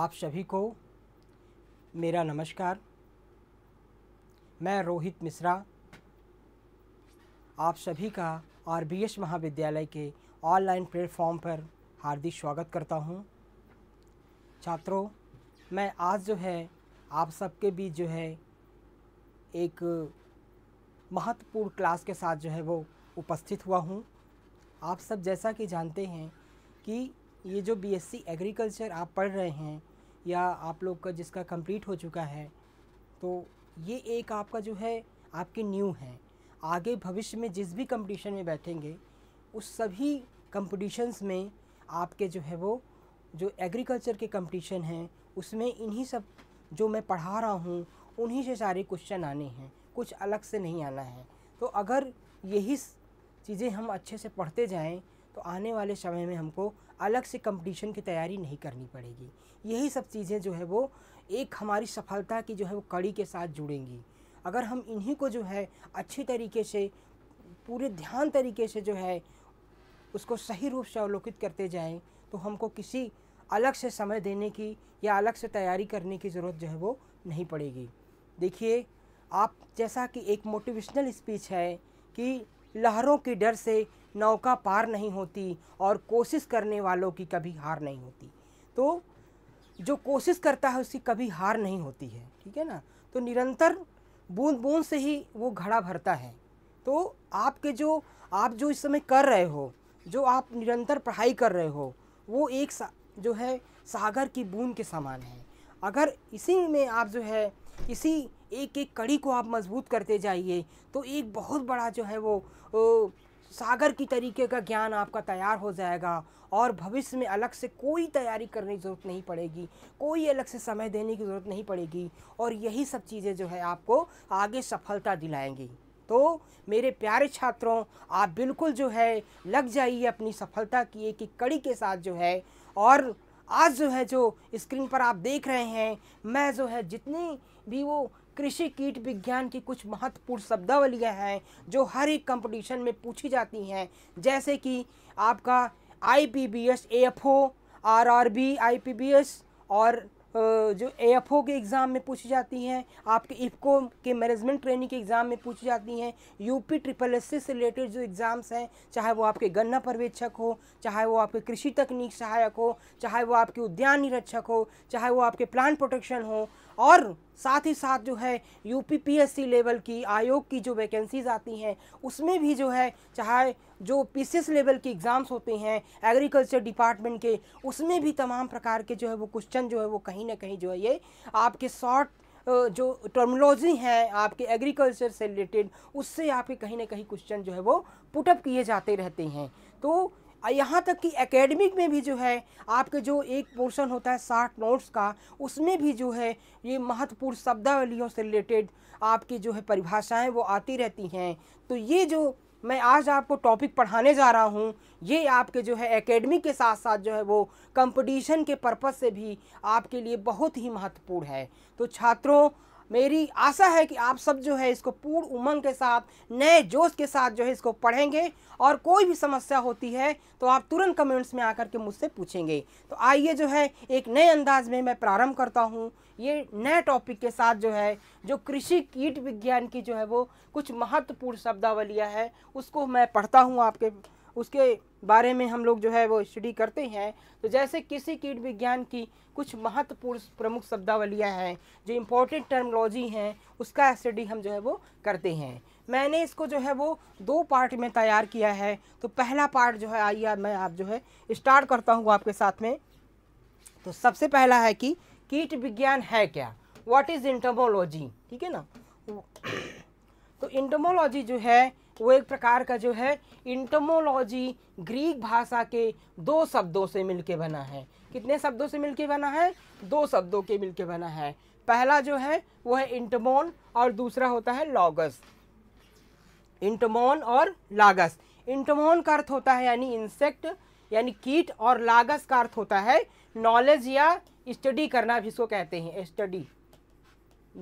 आप सभी को मेरा नमस्कार मैं रोहित मिश्रा आप सभी का एस महाविद्यालय के ऑनलाइन प्लेटफॉर्म पर हार्दिक स्वागत करता हूं छात्रों मैं आज जो है आप सबके बीच जो है एक महत्वपूर्ण क्लास के साथ जो है वो उपस्थित हुआ हूं आप सब जैसा कि जानते हैं कि ये जो बीएससी एग्रीकल्चर आप पढ़ रहे हैं या आप लोग का जिसका कंप्लीट हो चुका है तो ये एक आपका जो है आपके न्यू है आगे भविष्य में जिस भी कंपटीशन में बैठेंगे उस सभी कम्पटिशन्स में आपके जो है वो जो एग्रीकल्चर के कंपटीशन हैं उसमें इन्हीं सब जो मैं पढ़ा रहा हूँ उन्हीं से सारे क्वेश्चन आने हैं कुछ अलग से नहीं आना है तो अगर यही चीज़ें हम अच्छे से पढ़ते जाएं तो आने वाले समय में हमको अलग से कंपटीशन की तैयारी नहीं करनी पड़ेगी यही सब चीज़ें जो है वो एक हमारी सफलता की जो है वो कड़ी के साथ जुड़ेंगी अगर हम इन्हीं को जो है अच्छी तरीके से पूरे ध्यान तरीके से जो है उसको सही रूप से अवलोकित करते जाएं तो हमको किसी अलग से समय देने की या अलग से तैयारी करने की ज़रूरत जो है वो नहीं पड़ेगी देखिए आप जैसा कि एक मोटिवेशनल स्पीच है कि लहरों के डर से नौका पार नहीं होती और कोशिश करने वालों की कभी हार नहीं होती तो जो कोशिश करता है उसकी कभी हार नहीं होती है ठीक है ना तो निरंतर बूंद बूंद से ही वो घड़ा भरता है तो आपके जो आप जो इस समय कर रहे हो जो आप निरंतर पढ़ाई कर रहे हो वो एक सा, जो है सागर की बूंद के समान है अगर इसी में आप जो है इसी एक एक कड़ी को आप मजबूत करते जाइए तो एक बहुत बड़ा जो है वो, वो सागर की तरीके का ज्ञान आपका तैयार हो जाएगा और भविष्य में अलग से कोई तैयारी करने की ज़रूरत नहीं पड़ेगी कोई अलग से समय देने की ज़रूरत नहीं पड़ेगी और यही सब चीज़ें जो है आपको आगे सफलता दिलाएंगी तो मेरे प्यारे छात्रों आप बिल्कुल जो है लग जाइए अपनी सफलता की एक एक कड़ी के साथ जो है और आज जो है जो स्क्रीन पर आप देख रहे हैं मैं जो है जितनी भी वो कृषि कीट विज्ञान की कुछ महत्वपूर्ण शब्दावलियाँ हैं जो हर एक कंपटीशन में पूछी जाती हैं जैसे कि आपका I P B S F O R R B I P B S और जो एएफओ के एग्ज़ाम में पूछी जाती हैं आपके इफ्को के मैनेजमेंट ट्रेनिंग के एग्ज़ाम में पूछी जाती हैं यूपी ट्रिपल एस से रिलेटेड जो एग्ज़ाम्स हैं चाहे वो आपके गन्ना पर्यवेक्षक हो चाहे वो आपके कृषि तकनीक सहायक हो चाहे वो आपके उद्यान निरीक्षक हो चाहे वो आपके प्लांट प्रोटेक्शन हो और साथ ही साथ जो है यूपीपीएससी लेवल की आयोग की जो वैकेंसीज आती हैं उसमें भी जो है चाहे जो पी लेवल के एग्ज़ाम्स होते हैं एग्रीकल्चर डिपार्टमेंट के उसमें भी तमाम प्रकार के जो है वो क्वेश्चन जो है वो कहीं ना कहीं जो है ये आपके शॉर्ट जो टर्मोलॉजी है आपके एग्रीकल्चर से रिलेटेड उससे आपके कहीं ना कहीं क्वेश्चन जो है वो पुटअप किए जाते रहते हैं तो यहाँ तक कि एकेडमिक में भी जो है आपके जो एक पोर्शन होता है साठ नोट्स का उसमें भी जो है ये महत्वपूर्ण शब्दावलियों से रिलेटेड आपकी जो है परिभाषाएं वो आती रहती हैं तो ये जो मैं आज आपको टॉपिक पढ़ाने जा रहा हूँ ये आपके जो है एकेडमी के साथ साथ जो है वो कंपटीशन के पर्पज़ से भी आपके लिए बहुत ही महत्वपूर्ण है तो छात्रों मेरी आशा है कि आप सब जो है इसको पूर्ण उमंग के साथ नए जोश के साथ जो है इसको पढ़ेंगे और कोई भी समस्या होती है तो आप तुरंत कमेंट्स में आकर के मुझसे पूछेंगे तो आइए जो है एक नए अंदाज में मैं प्रारंभ करता हूँ ये नए टॉपिक के साथ जो है जो कृषि कीट विज्ञान की जो है वो कुछ महत्वपूर्ण शब्दावलियाँ है उसको मैं पढ़ता हूँ आपके उसके बारे में हम लोग जो है वो स्टडी करते हैं तो जैसे किसी कीट विज्ञान की कुछ महत्वपूर्ण प्रमुख शब्दावलियाँ हैं जो इम्पोर्टेंट टर्मोलॉजी हैं उसका स्टडी हम जो है वो करते हैं मैंने इसको जो है वो दो पार्ट में तैयार किया है तो पहला पार्ट जो है आइए मैं आप जो है स्टार्ट करता हूँ आपके साथ में तो सबसे पहला है कि कीट विज्ञान है क्या व्हाट इज़ इंटमोलॉजी ठीक है ना तो इंटमोलॉजी जो है वो एक प्रकार का जो है इंटमोलॉजी ग्रीक भाषा के दो शब्दों से मिलके बना है कितने शब्दों से मिलके बना है दो शब्दों के मिलके बना है पहला जो है वो है इंटमोन और दूसरा होता है लॉगस इंटमोन और लागस इंटमोन का अर्थ होता है यानी इंसेक्ट यानी कीट और लागस का अर्थ होता है नॉलेज या स्टडी करना भी इसको कहते हैं स्टडी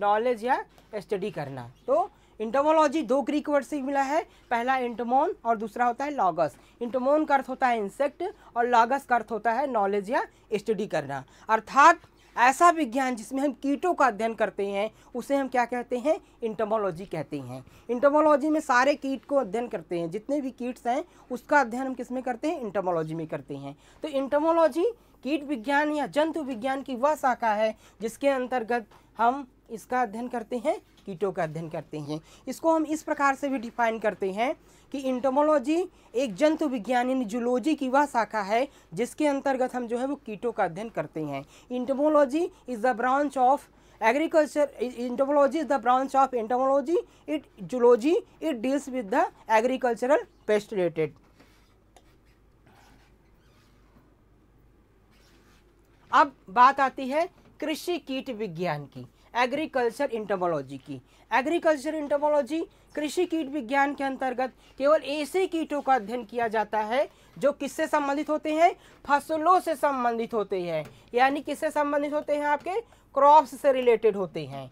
नॉलेज या स्टडी करना तो इंटोमोलॉजी दो ग्रीक वर्ड से मिला है पहला इंटोमोन और दूसरा होता है लॉगस इंटोमोन का अर्थ होता है इंसेक्ट और लॉगस का अर्थ होता है नॉलेज या स्टडी करना अर्थात ऐसा विज्ञान जिसमें हम कीटों का अध्ययन करते हैं उसे हम क्या कहते हैं इंटमोलॉजी कहते हैं इंटमोलॉजी में सारे कीट को अध्ययन करते हैं जितने भी कीट्स हैं उसका अध्ययन हम किस में करते हैं इंटोमोलॉजी में करते हैं तो इंटमोलॉजी कीट विज्ञान या जंतु विज्ञान की वह शाखा है जिसके अंतर्गत हम इसका अध्ययन करते हैं कीटों का अध्ययन करते हैं इसको हम इस प्रकार से भी डिफाइन करते हैं कि इंटोमोलॉजी एक जंतु विज्ञान यानी जूलॉजी की वह शाखा है जिसके अंतर्गत हम जो है वो कीटों का अध्ययन करते हैं entomology is the branch of agriculture entomology is the branch of entomology it zoology it deals with the agricultural pest related अब बात आती है कृषि कीट विज्ञान की एग्रीकल्चर इंटमोलॉजी की एग्रीकल्चर इंटमोलॉजी कृषि कीट विज्ञान के अंतर्गत केवल ऐसे कीटों का अध्ययन किया जाता है जो किससे संबंधित होते हैं फसलों से संबंधित होते हैं यानी किससे संबंधित होते हैं आपके क्रॉप्स से रिलेटेड होते हैं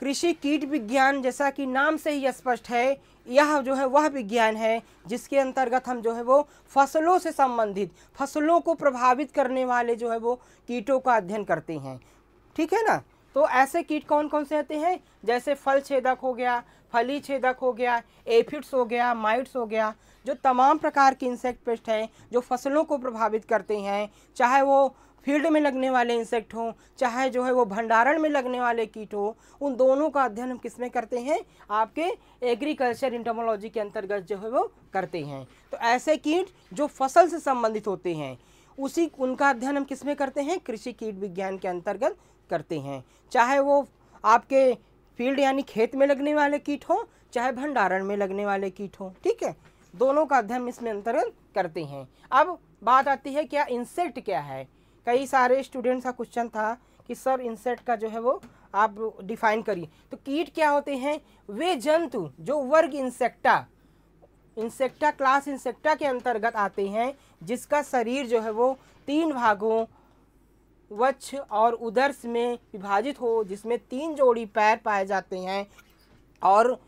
कृषि कीट विज्ञान जैसा कि नाम से ही स्पष्ट है यह जो है वह विज्ञान है जिसके अंतर्गत हम जो है वो फसलों से संबंधित फसलों को प्रभावित करने वाले जो है वो कीटों का अध्ययन करते हैं ठीक है ना तो ऐसे कीट कौन कौन से होते हैं जैसे फल छेदक हो गया फली छेदक हो गया एफिड्स हो गया माइट्स हो गया जो तमाम प्रकार के इंसेक्ट पेस्ट हैं जो फसलों को प्रभावित करते हैं चाहे वो फील्ड में लगने वाले इंसेक्ट हों चाहे जो है वो भंडारण में लगने वाले कीट हो उन दोनों का अध्ययन हम किस में करते हैं आपके एग्रीकल्चर इंटमोलॉजी के अंतर्गत जो है वो करते हैं तो ऐसे कीट जो फसल से संबंधित होते हैं उसी उनका अध्ययन हम किस में करते हैं कृषि कीट विज्ञान के अंतर्गत करते हैं चाहे वो आपके फील्ड यानी खेत में लगने वाले कीट हों चाहे भंडारण में लगने वाले कीट हों ठीक है दोनों का अध्ययन इसमें अंतर्गत करते हैं अब बात आती है क्या इंसेक्ट क्या है कई सारे स्टूडेंट्स का क्वेश्चन था कि सर इंसेक्ट का जो है वो आप डिफाइन करिए तो कीट क्या होते हैं वे जंतु जो वर्ग इंसेक्टा इंसेक्टा क्लास इंसेक्टा के अंतर्गत आते हैं जिसका शरीर जो है वो तीन भागों वच्छ और उदर्स में विभाजित हो जिसमें तीन जोड़ी पैर पाए जाते हैं और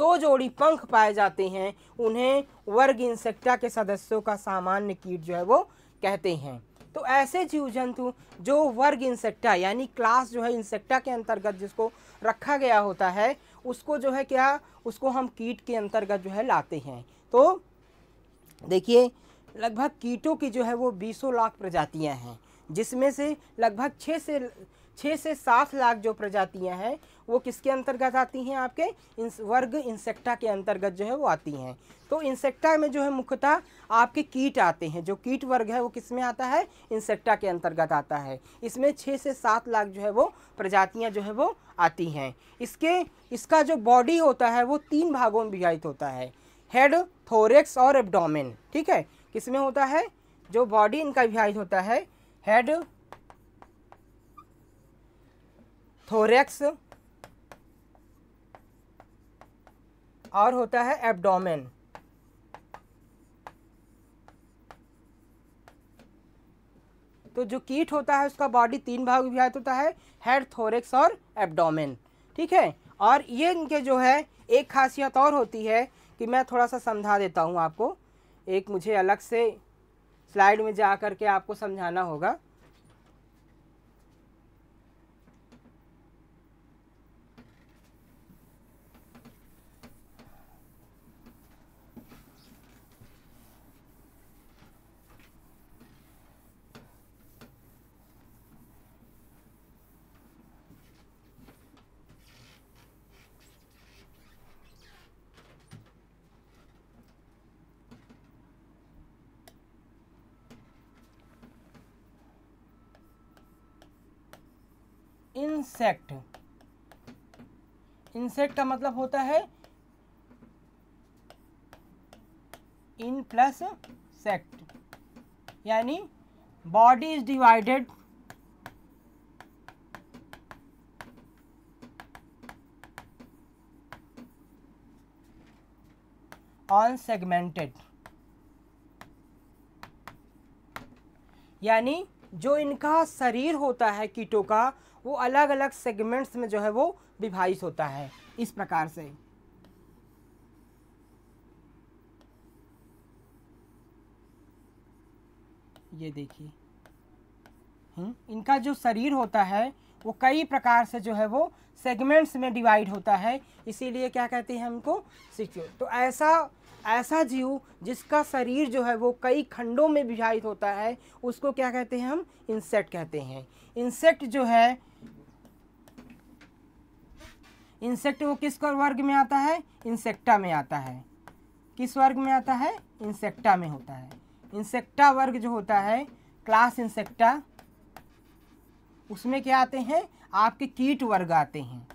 दो जोड़ी पंख पाए जाते हैं उन्हें वर्ग इंसेक्टा के सदस्यों का सामान्य कीट जो है वो कहते हैं तो ऐसे जीव जंतु जो वर्ग इंसेक्टा यानी क्लास जो है इंसेक्टा के अंतर्गत जिसको रखा गया होता है उसको जो है क्या उसको हम कीट के अंतर्गत जो है लाते हैं तो देखिए लगभग कीटों की जो है वो बीसों लाख प्रजातियां हैं जिसमें से लगभग छः से छः से सात लाख जो प्रजातियां हैं वो किसके अंतर्गत आती हैं आपके इन वर्ग इंसेक्टा के अंतर्गत जो है वो आती हैं तो इंसेक्टा में जो है मुख्यतः आपके कीट आते हैं जो कीट वर्ग है वो किस में आता है इंसेक्टा के अंतर्गत आता है इसमें छः से सात लाख जो है वो प्रजातियां जो है वो आती हैं इसके इसका जो बॉडी होता है वो तीन भागों में विभाजित होता है हेड थोरेक्स और एबडोमिन ठीक है किसमें होता है जो बॉडी इनका विभाजित होता है हेड थोरेक्स और होता है एब्डोमेन तो जो कीट होता है उसका बॉडी तीन भाग विभाजित होता है हेड थोरेक्स और एब्डोमेन ठीक है और ये इनके जो है एक खासियत और होती है कि मैं थोड़ा सा समझा देता हूँ आपको एक मुझे अलग से स्लाइड में जा करके आपको समझाना होगा इंसेक्ट इंसेक्ट का मतलब होता है इन प्लस सेक्ट यानी body is divided on segmented यानी जो इनका शरीर होता है कीटों का वो अलग अलग सेगमेंट्स में जो है वो विभाजित होता है इस प्रकार से ये देखिए हम्म, इनका जो शरीर होता है वो कई प्रकार से जो है वो सेगमेंट्स में डिवाइड होता है इसीलिए क्या कहते हैं हमको सिक्योर तो ऐसा ऐसा जीव जिसका शरीर जो है वो कई खंडों में विभाजित होता है उसको क्या कहते हैं हम इंसेक्ट कहते हैं इंसेक्ट जो है इंसेक्ट वो किस वर्ग में आता है इंसेक्टा में आता है किस वर्ग में आता है इंसेक्टा में होता है इंसेक्टा वर्ग जो होता है क्लास इंसेक्टा उसमें क्या आते हैं आपके कीट वर्ग आते हैं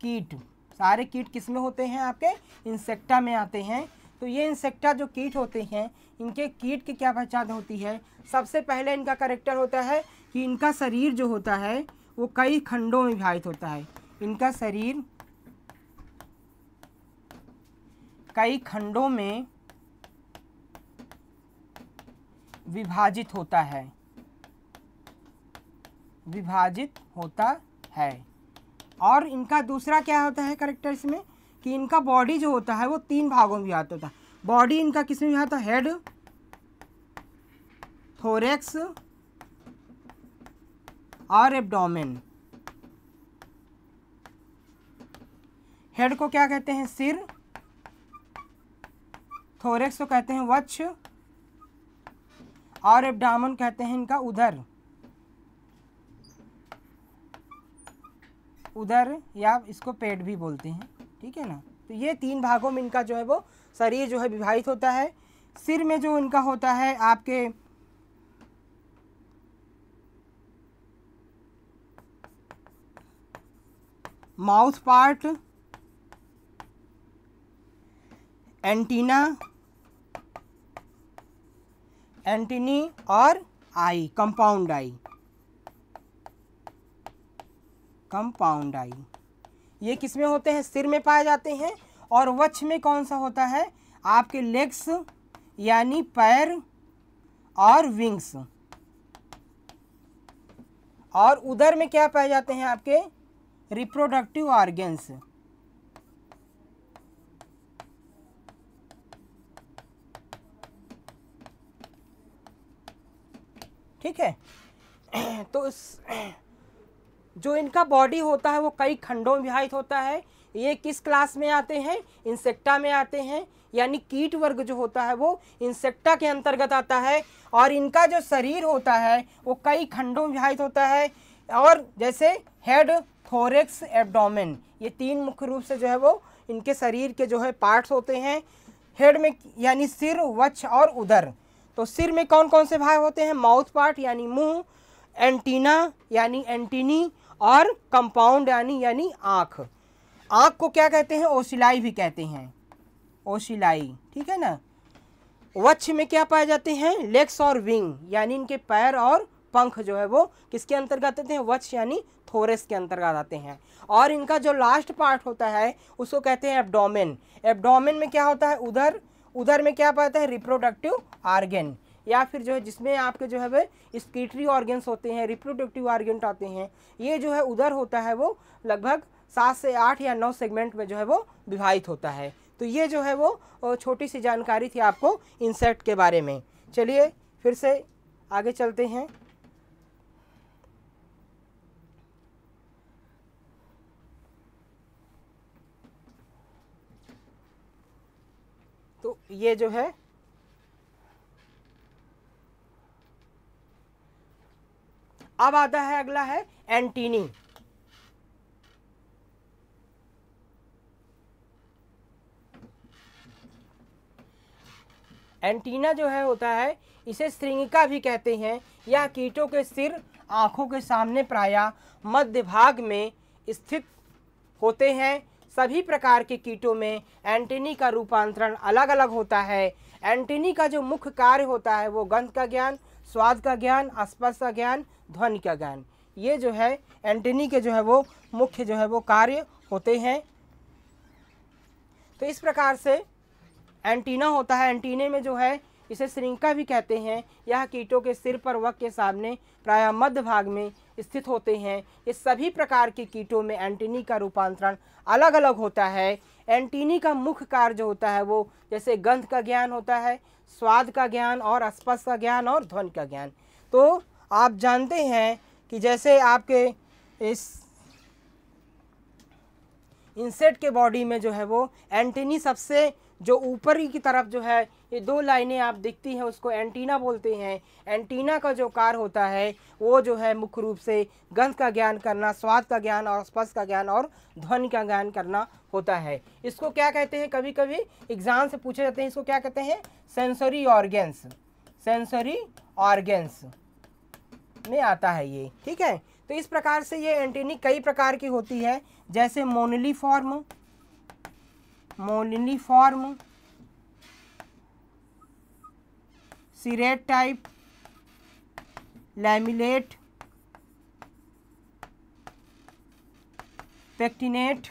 कीट सारे कीट किस में होते हैं आपके इंसेक्टा में आते हैं तो ये इंसेक्टा जो कीट होते हैं इनके कीट की क्या पहचान होती है सबसे पहले इनका करेक्टर होता है कि इनका शरीर जो होता है वो कई खंडों में विभाजित होता है इनका शरीर कई खंडों में विभाजित होता है विभाजित होता है और इनका दूसरा क्या होता है करेक्टर इसमें कि इनका बॉडी जो होता है वो तीन भागों में आता होता है बॉडी इनका किस में आता है हेड थोरेक्स और एब्डोमेन हेड को क्या कहते हैं सिर थोरेक्स को कहते हैं वक्ष और एब्डामन कहते हैं इनका उधर उधर या इसको पेट भी बोलते हैं ठीक है ना तो ये तीन भागों में इनका जो है वो शरीर जो है विभाजित होता है सिर में जो इनका होता है आपके माउथ पार्ट एंटीना एंटीनी और आई कंपाउंड आई कंपाउंड आई ये किस में होते हैं सिर में पाए जाते हैं और वक्ष में कौन सा होता है आपके लेग्स यानी पैर और विंग्स और उधर में क्या पाए जाते हैं आपके रिप्रोडक्टिव ऑर्गेन्स ठीक है तो इस जो इनका बॉडी होता है वो कई खंडों में विभाजित होता है ये किस क्लास में आते हैं इंसेक्टा में आते हैं यानी कीट वर्ग जो होता है वो इंसेक्टा के अंतर्गत आता है और इनका जो शरीर होता है वो कई खंडों में विभाजित होता है और जैसे हेड थोरेक्स एब्डोमेन ये तीन मुख्य रूप से जो है वो इनके शरीर के जो है पार्ट्स होते हैं हेड में यानी सिर वक्ष और उधर तो सिर में कौन कौन से भाग होते हैं माउथ पार्ट यानी मुंह एंटीना यानी एंटीनी और कंपाउंड यानी यानी आँख आँख को क्या कहते हैं ओसिलाई भी कहते हैं ओसिलाई ठीक है ना वक्ष में क्या पाए जाते हैं लेग्स और विंग यानी इनके पैर और पंख जो है वो किसके अंतर्गत आते हैं वक्ष यानी थोरेस के अंतर्गत आते हैं और इनका जो लास्ट पार्ट होता है उसको कहते हैं एबडोमेन एबडोमेन में क्या होता है उधर उधर में क्या पाता है रिप्रोडक्टिव आर्गेन या फिर जो है जिसमें आपके जो है वे स्कीटरी ऑर्गेंस होते हैं रिप्रोडक्टिव ऑर्गेंट आते हैं ये जो है उधर होता है वो लगभग सात से आठ या नौ सेगमेंट में जो है वो विभाजित होता है तो ये जो है वो छोटी सी जानकारी थी आपको इंसेक्ट के बारे में चलिए फिर से आगे चलते हैं तो ये जो है अब आता है अगला है एंटीनी एंटीना जो है होता है इसे श्रृंगिका भी कहते हैं यह कीटों के सिर आंखों के सामने प्रायः मध्य भाग में स्थित होते हैं सभी प्रकार के कीटों में एंटीनी का रूपांतरण अलग अलग होता है एंटीनी का जो मुख्य कार्य होता है वो गंध का ज्ञान स्वाद का ज्ञान आसपास का ज्ञान ध्वनि का ज्ञान ये जो है एंटनी के जो है वो मुख्य जो है वो कार्य होते हैं तो इस प्रकार से एंटीना होता है एंटीने में जो है इसे श्रृंखला भी कहते हैं यह कीटों के सिर पर वक के सामने प्राय मध्य भाग में स्थित होते हैं इस सभी प्रकार के कीटों में एंटीनी का रूपांतरण अलग अलग होता है एंटीनी का मुख्य कार्य जो होता है वो जैसे गंध का ज्ञान होता है स्वाद का ज्ञान और स्पर्श का ज्ञान और ध्वन का ज्ञान तो आप जानते हैं कि जैसे आपके इस इंसेट के बॉडी में जो है वो एंटीनी सबसे जो ऊपर की तरफ जो है ये दो लाइनें आप दिखती हैं उसको एंटीना बोलते हैं एंटीना का जो कार होता है वो जो है मुख्य रूप से गंध का ज्ञान करना स्वाद का ज्ञान और स्पर्श का ज्ञान और ध्वनि का ज्ञान करना होता है इसको क्या कहते हैं कभी कभी एग्जाम से पूछे जाते हैं इसको क्या कहते हैं सेंसरी ऑर्गेंस सेंसरी ऑर्गेंस में आता है ये ठीक है तो इस प्रकार से ये एंटीनी कई प्रकार की होती है जैसे moniliform form serrate type lamellate pectinate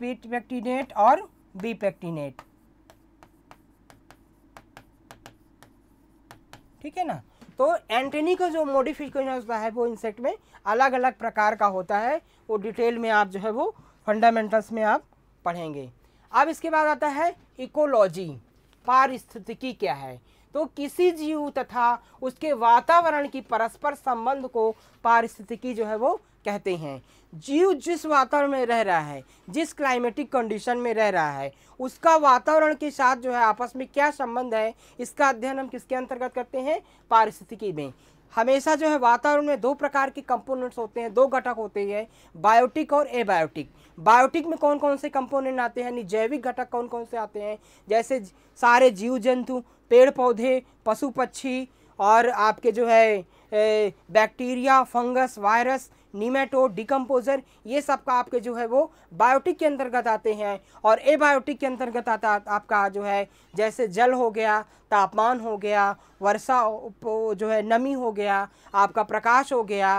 pit pectinate और बी पेक्टिनेट ठीक है ना तो एंटनी का जो मॉडिफिकेशन होता है वो इंसेक्ट में अलग अलग प्रकार का होता है वो डिटेल में आप जो है वो फंडामेंटल्स में आप पढ़ेंगे अब इसके बाद आता है इकोलॉजी पारिस्थितिकी क्या है तो किसी जीव तथा उसके वातावरण की परस्पर संबंध को पारिस्थितिकी जो है वो कहते हैं जीव जिस वातावरण में रह रहा है जिस क्लाइमेटिक कंडीशन में रह रहा है उसका वातावरण के साथ जो है आपस में क्या संबंध है इसका अध्ययन हम किसके अंतर्गत करते हैं पारिस्थितिकी में हमेशा जो है वातावरण में दो प्रकार के कंपोनेंट्स होते हैं दो घटक होते हैं बायोटिक और एबायोटिक बायोटिक में कौन कौन से कंपोनेंट आते हैं यानी जैविक घटक कौन कौन से आते हैं जैसे सारे जीव जंतु पेड़ पौधे पशु पक्षी और आपके जो है bacteria fungus virus nematode decomposer ये सब का आपके जो है वो बायोटिक के अंतर्गत आते हैं और ए बायोटिक के अंतर्गत आता आपका जो है जैसे जल हो गया तापमान हो गया वर्षा जो है नमी हो गया आपका प्रकाश हो गया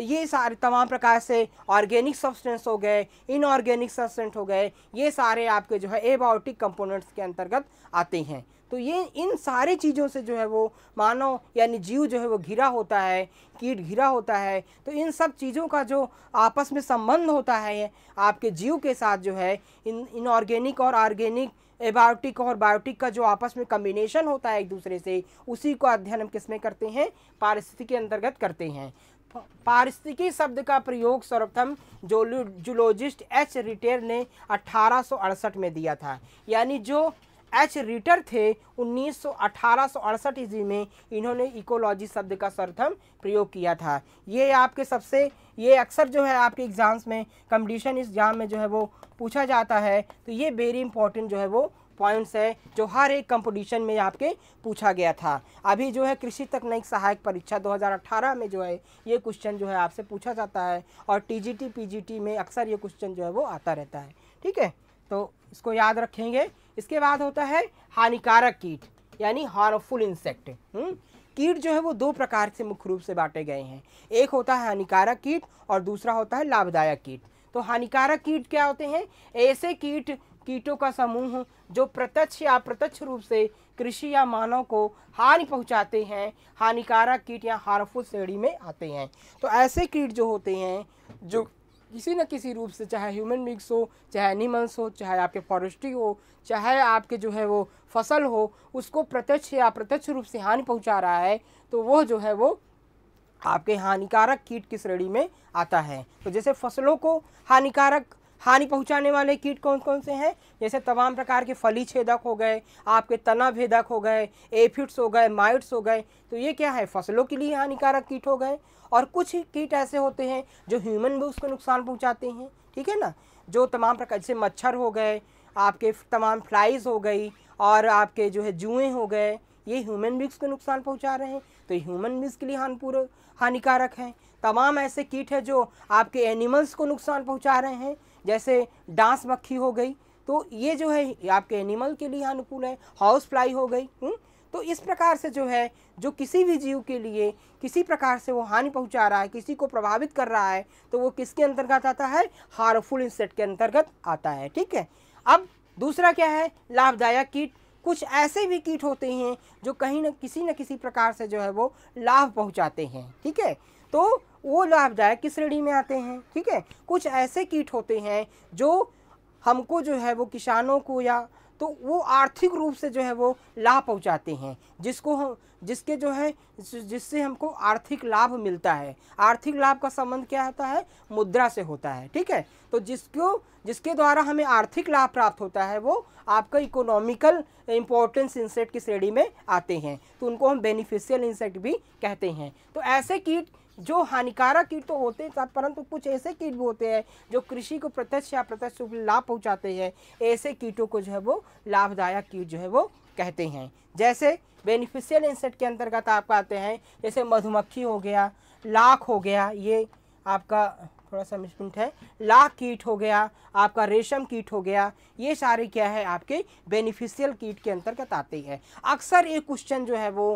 ये सारे तमाम प्रकार से ऑर्गेनिक सब्सटेंस हो गए इनऑर्गेनिक सब्सटेंट हो गए ये सारे आपके जो है एबायोटिक कंपोनेंट्स के अंतर्गत आते हैं तो ये इन सारे चीज़ों से जो है वो मानव यानी जीव जो है वो घिरा होता है कीट घिरा होता है तो इन सब चीज़ों का जो आपस में संबंध होता है आपके जीव के साथ जो है इन इनऑर्गेनिक और ऑर्गेनिक एबायोटिक और बायोटिक का जो आपस में कम्बिनेशन होता है एक दूसरे से उसी को अध्ययन हम किस में करते हैं पारिस्थितिकी के अंतर्गत करते हैं पारिस्थितिकी शब्द का प्रयोग सर्वप्रथम जोलो जूलॉजिस्ट एच रिटेर ने अठारह में दिया था यानी जो एच रिटर थे उन्नीस सौ ईस्वी में इन्होंने इकोलॉजी शब्द का सर्वथम प्रयोग किया था ये आपके सबसे ये अक्सर जो है आपके एग्ज़ाम्स में कंपटीशन एग्ज़ाम में जो है वो पूछा जाता है तो ये वेरी इंपॉर्टेंट जो है वो पॉइंट्स है जो हर एक कंपटीशन में आपके पूछा गया था अभी जो है कृषि तकनीक सहायक परीक्षा 2018 में जो है ये क्वेश्चन जो है आपसे पूछा जाता है और टीजीटी पीजीटी में अक्सर ये क्वेश्चन जो है वो आता रहता है ठीक है तो इसको याद रखेंगे इसके बाद होता है हानिकारक कीट यानी हार्मफुल इंसेक्ट कीट जो है वो दो प्रकार से मुख्य रूप से बांटे गए हैं एक होता है हानिकारक कीट और दूसरा होता है लाभदायक कीट तो हानिकारक कीट क्या होते हैं ऐसे कीट कीटों का समूह जो प्रत्यक्ष या अप्रत्यक्ष रूप से कृषि या मानव को हानि पहुंचाते हैं हानिकारक कीट या हार्मफुल श्रेणी में आते हैं तो ऐसे कीट जो होते हैं जो किसी न किसी रूप से चाहे ह्यूमन बींग्स हो चाहे एनिमल्स हो चाहे आपके फॉरेस्ट्री हो चाहे आपके जो है वो फसल हो उसको प्रत्यक्ष या अप्रत्यक्ष रूप से हानि पहुंचा रहा है तो वह जो है वो आपके हानिकारक कीट की श्रेणी में आता है तो जैसे फसलों को हानिकारक हानि पहुंचाने वाले कीट कौन कौन से हैं जैसे तमाम प्रकार के फली छेदक हो गए आपके तना भेदक हो गए एफिट्स हो गए माइट्स हो गए तो ये क्या है फसलों के लिए हानिकारक कीट हो गए और कुछ कीट ऐसे होते हैं जो ह्यूमन भी को नुकसान पहुँचाते हैं ठीक है ना जो तमाम प्रकार जैसे मच्छर हो गए आपके तमाम फ्लाइज हो गई और आपके जो है जुएँ हो गए ये ह्यूमन बींग्स को नुकसान पहुंचा रहे हैं तो ह्यूमन बींग्स के लिए हानिपूर हानिकारक हैं तमाम ऐसे कीट हैं जो आपके एनिमल्स को नुकसान पहुंचा रहे हैं जैसे डांस मक्खी हो गई तो ये जो है आपके एनिमल के लिए अनुकूल है हाउस फ्लाई हो गई हुँ? हम्म, तो इस प्रकार से जो है जो किसी भी जीव के लिए किसी प्रकार से वो हानि पहुंचा रहा है किसी को प्रभावित कर रहा है तो वो किसके अंतर्गत आता है हार्मफुल इंसेक्ट के अंतर्गत आता है ठीक है अब दूसरा क्या है लाभदायक कीट कुछ ऐसे भी कीट होते हैं जो कहीं ना किसी न किसी प्रकार से जो है वो लाभ पहुंचाते हैं ठीक है तो वो लाभदायक की श्रेणी में आते हैं ठीक है कुछ ऐसे कीट होते हैं जो हमको जो है वो किसानों को या तो वो आर्थिक रूप से जो है वो लाभ पहुंचाते हैं जिसको हम जिसके जो है जिससे हमको आर्थिक लाभ मिलता है आर्थिक लाभ का संबंध क्या होता है मुद्रा से होता है ठीक है तो जिसको जिसके द्वारा हमें आर्थिक लाभ प्राप्त होता है वो आपका इकोनॉमिकल इम्पोर्टेंस इंसेक्ट की श्रेणी में आते हैं तो उनको हम बेनिफिशियल इंसेक्ट भी कहते हैं तो ऐसे कीट जो हानिकारक कीट तो होते हैं परंतु कुछ ऐसे कीट भी होते हैं जो कृषि को प्रत्यक्ष या प्रत्यक्ष लाभ पहुंचाते हैं ऐसे कीटों को जो है वो लाभदायक कीट जो है वो कहते हैं जैसे बेनिफिशियल इंसेक्ट के अंतर्गत आप आते हैं जैसे मधुमक्खी हो गया लाख हो गया ये आपका थोड़ा सा मिसप्रिंट है लाख कीट हो गया आपका रेशम कीट हो गया ये सारे क्या है आपके बेनिफिशियल कीट के अंतर्गत आते हैं अक्सर ये क्वेश्चन जो है वो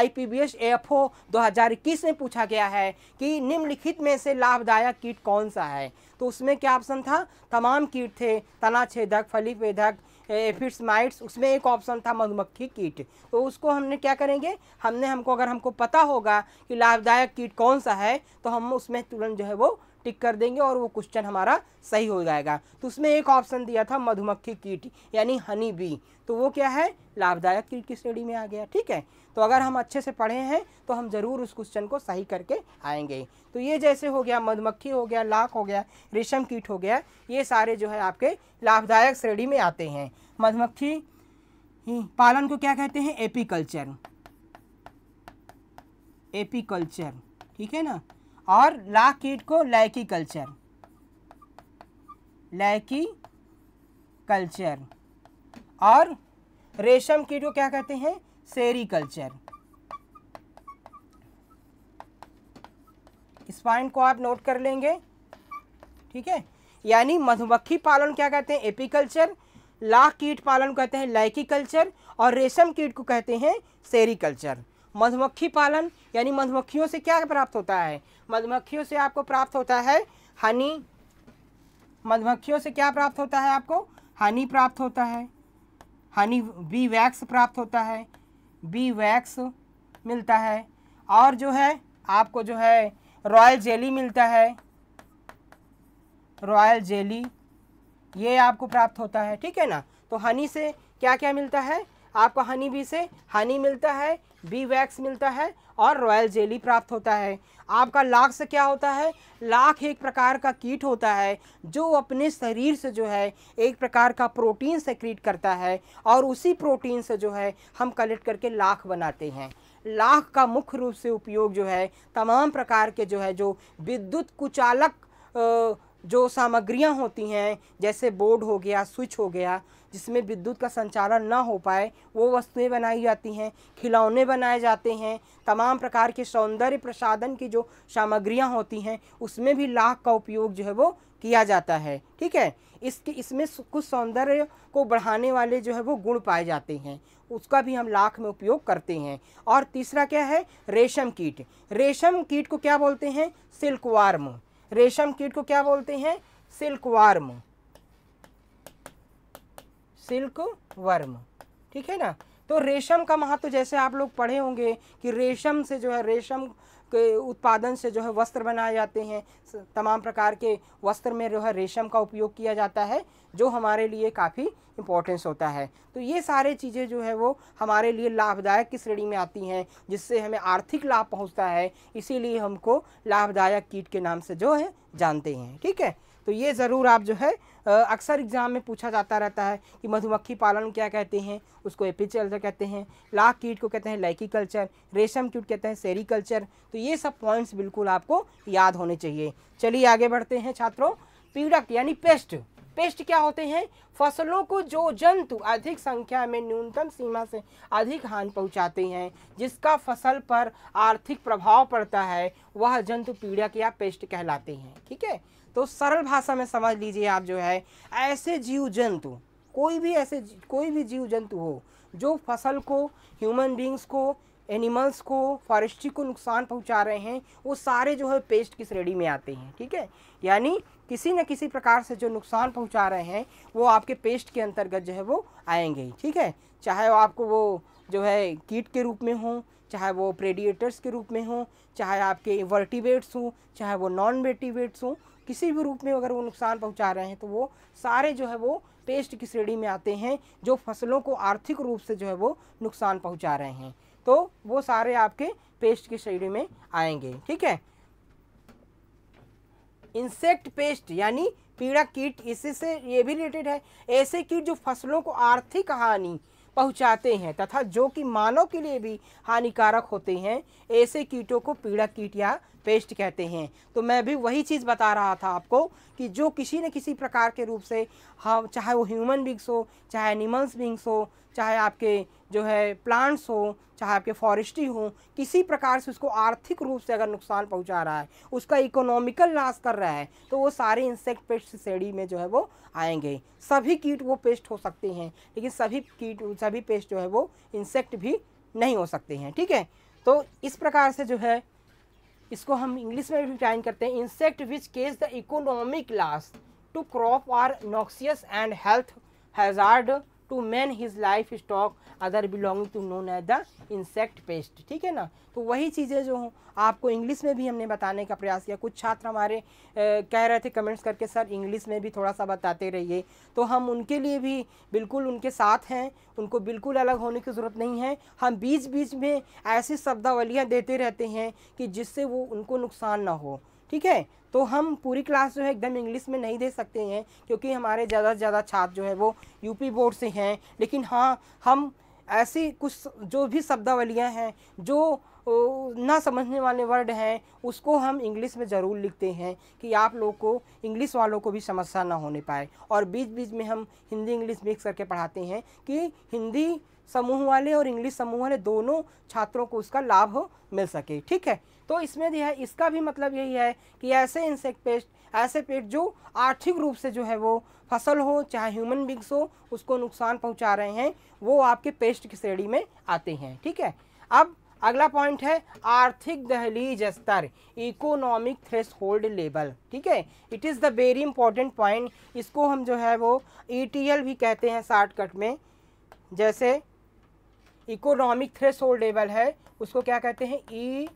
I P B S F O दो हज़ार इक्कीस में पूछा गया है कि निम्नलिखित में से लाभदायक कीट कौन सा है तो उसमें क्या ऑप्शन था तमाम कीट थे तनाछेदक फलीपेदक एफिट्स माइट्स उसमें एक ऑप्शन था मधुमक्खी कीट तो उसको हमने क्या करेंगे हमने हमको अगर हमको पता होगा कि लाभदायक कीट कौन सा है तो हम उसमें तुरंत जो है वो टिक कर देंगे और वो क्वेश्चन हमारा सही हो जाएगा तो उसमें एक ऑप्शन दिया था मधुमक्खी कीट यानी हनी बी तो वो क्या है लाभदायक कीट की श्रेणी में आ गया ठीक है तो अगर हम अच्छे से पढ़े हैं तो हम ज़रूर उस क्वेश्चन को सही करके आएंगे तो ये जैसे हो गया मधुमक्खी हो गया लाख हो गया रेशम कीट हो गया ये सारे जो है आपके लाभदायक श्रेणी में आते हैं मधुमक्खी पालन को क्या कहते हैं एपीकल्चर एपीकल्चर ठीक है ना और ला कीट को लैकी कल्चर लैकी कल्चर और रेशम कीट को क्या कहते हैं सेरी कल्चर इस पॉइंट को आप नोट कर लेंगे ठीक है यानी मधुमक्खी पालन क्या कहते हैं कल्चर लाख कीट पालन को कहते हैं लैकी कल्चर और रेशम कीट को कहते हैं सेरी कल्चर मधुमक्खी पालन यानी मधुमक्खियों से क्या प्राप्त होता है मधुमक्खियों से आपको प्राप्त होता है हनी मधुमक्खियों से क्या प्राप्त होता है आपको हनी प्राप्त होता है हनी बी वैक्स प्राप्त होता है बी वैक्स मिलता है और जो है आपको जो है रॉयल जेली मिलता है रॉयल जेली ये आपको प्राप्त होता है ठीक है ना तो हनी से क्या क्या मिलता है आपको हनी बी से हनी मिलता है बी वैक्स मिलता है और रॉयल जेली प्राप्त होता है आपका लाख से क्या होता है लाख एक प्रकार का कीट होता है जो अपने शरीर से जो है एक प्रकार का प्रोटीन सेक्रीट करता है और उसी प्रोटीन से जो है हम कलेक्ट करके लाख बनाते हैं लाख का मुख्य रूप से उपयोग जो है तमाम प्रकार के जो है जो विद्युत कुचालक जो सामग्रियां होती हैं जैसे बोर्ड हो गया स्विच हो गया जिसमें विद्युत का संचालन ना हो पाए वो वस्तुएं बनाई जाती हैं खिलौने बनाए जाते हैं तमाम प्रकार के सौंदर्य प्रसाधन की जो सामग्रियां होती हैं उसमें भी लाख का उपयोग जो है वो किया जाता है ठीक है इसके इसमें कुछ सौंदर्य को बढ़ाने वाले जो है वो गुण पाए जाते हैं उसका भी हम लाख में उपयोग करते हैं और तीसरा क्या है रेशम कीट रेशम कीट को क्या बोलते हैं सिल्कवार्म रेशम कीट को क्या बोलते हैं सिल्क वर्म सिल्क वर्म ठीक है ना तो रेशम का महत्व तो जैसे आप लोग पढ़े होंगे कि रेशम से जो है रेशम के उत्पादन से जो है वस्त्र बनाए जाते हैं तमाम प्रकार के वस्त्र में जो है रेशम का उपयोग किया जाता है जो हमारे लिए काफ़ी इम्पोर्टेंस होता है तो ये सारे चीज़ें जो है वो हमारे लिए लाभदायक की श्रेणी में आती हैं जिससे हमें आर्थिक लाभ पहुँचता है इसीलिए हमको लाभदायक कीट के नाम से जो है जानते हैं ठीक है तो ये ज़रूर आप जो है अक्सर एग्ज़ाम में पूछा जाता रहता है कि मधुमक्खी पालन क्या कहते हैं उसको कल्चर कहते हैं लाख कीट को कहते हैं लैकी कल्चर रेशम कीट कहते हैं सेरी कल्चर तो ये सब पॉइंट्स बिल्कुल आपको याद होने चाहिए चलिए आगे बढ़ते हैं छात्रों पीड़क यानी पेस्ट पेस्ट क्या होते हैं फसलों को जो जंतु अधिक संख्या में न्यूनतम सीमा से अधिक हानि पहुंचाते हैं जिसका फसल पर आर्थिक प्रभाव पड़ता है वह जंतु पीड़क या पेस्ट कहलाते हैं ठीक है तो सरल भाषा में समझ लीजिए आप जो है ऐसे जीव जंतु कोई भी ऐसे कोई भी जीव जंतु हो जो फसल को ह्यूमन बींग्स को एनिमल्स को फॉरेस्ट्री को नुकसान पहुंचा रहे हैं वो सारे जो है पेस्ट की श्रेणी में आते हैं ठीक है यानी किसी न किसी प्रकार से जो नुकसान पहुंचा रहे हैं वो आपके पेस्ट के अंतर्गत जो है वो आएंगे ठीक है चाहे वो आपको वो जो है कीट के रूप में हो चाहे वो प्रेडिएटर्स के रूप में हो चाहे आपके वर्टिवेट्स हों चाहे वो नॉन वेटिवेट्स हों किसी भी रूप में अगर वो नुकसान पहुंचा रहे हैं तो वो सारे जो है वो पेस्ट की श्रेणी में आते हैं जो फसलों को आर्थिक रूप से जो है वो नुकसान पहुंचा रहे हैं तो वो सारे आपके पेस्ट की श्रेणी में आएंगे ठीक है इंसेक्ट पेस्ट यानी पीड़ा कीट इसी से ये भी रिलेटेड है ऐसे कीट जो फसलों को आर्थिक हानि पहुंचाते हैं तथा जो कि मानव के लिए भी हानिकारक होते हैं ऐसे कीटों को पीड़क कीट या पेस्ट कहते हैं तो मैं भी वही चीज़ बता रहा था आपको कि जो किसी न किसी प्रकार के रूप से हाँ चाहे वो ह्यूमन बींग्स हो चाहे एनिमल्स बींग्स हो चाहे आपके जो है प्लांट्स हो चाहे आपके फॉरेस्ट्री हो किसी प्रकार से उसको आर्थिक रूप से अगर नुकसान पहुंचा रहा है उसका इकोनॉमिकल लॉस कर रहा है तो वो सारे इंसेक्ट पेस्ट श्रेणी में जो है वो आएंगे सभी कीट वो पेस्ट हो सकते हैं लेकिन सभी कीट सभी पेस्ट जो है वो इंसेक्ट भी नहीं हो सकते हैं ठीक है तो इस प्रकार से जो है इसको हम इंग्लिश में भी ट्राइन करते हैं insect which cause the economic loss to crop are noxious and health hazard to man his livestock other belonging to known as the insect pest ठीक है ना तो वही चीज़ें जो हों आपको इंग्लिश में भी हमने बताने का प्रयास किया कुछ छात्र हमारे ए, कह रहे थे कमेंट्स करके सर इंग्लिश में भी थोड़ा सा बताते रहिए तो हम उनके लिए भी बिल्कुल उनके साथ हैं उनको बिल्कुल अलग होने की ज़रूरत नहीं है हम बीच बीच में ऐसी शब्दावलियाँ देते रहते हैं कि जिससे वो उनको नुकसान ना हो ठीक है तो हम पूरी क्लास जो है एकदम इंग्लिश में नहीं दे सकते हैं क्योंकि हमारे ज़्यादा से ज़्यादा छात्र जो है वो यूपी बोर्ड से हैं लेकिन हाँ हम ऐसी कुछ जो भी शब्दावलियाँ हैं जो ना समझने वाले वर्ड हैं उसको हम इंग्लिश में ज़रूर लिखते हैं कि आप लोग को इंग्लिश वालों को भी समस्या ना होने पाए और बीच बीच में हम हिंदी इंग्लिश मिक्स करके पढ़ाते हैं कि हिंदी समूह वाले और इंग्लिश समूह वाले दोनों छात्रों को उसका लाभ मिल सके ठीक है तो इसमें जो है इसका भी मतलब यही है कि ऐसे इंसेक्ट पेस्ट ऐसे पेट जो आर्थिक रूप से जो है वो फसल हो चाहे ह्यूमन बींग्स हो उसको नुकसान पहुंचा रहे हैं वो आपके पेस्ट की श्रेणी में आते हैं ठीक है अब अगला पॉइंट है आर्थिक दहलीज स्तर इकोनॉमिक थ्रेस होल्ड लेवल ठीक है it is the very important point इसको हम जो है वो ई e भी कहते हैं शॉर्टकट में जैसे इकोनॉमिक थ्रेस होल्ड लेवल है उसको क्या कहते हैं E e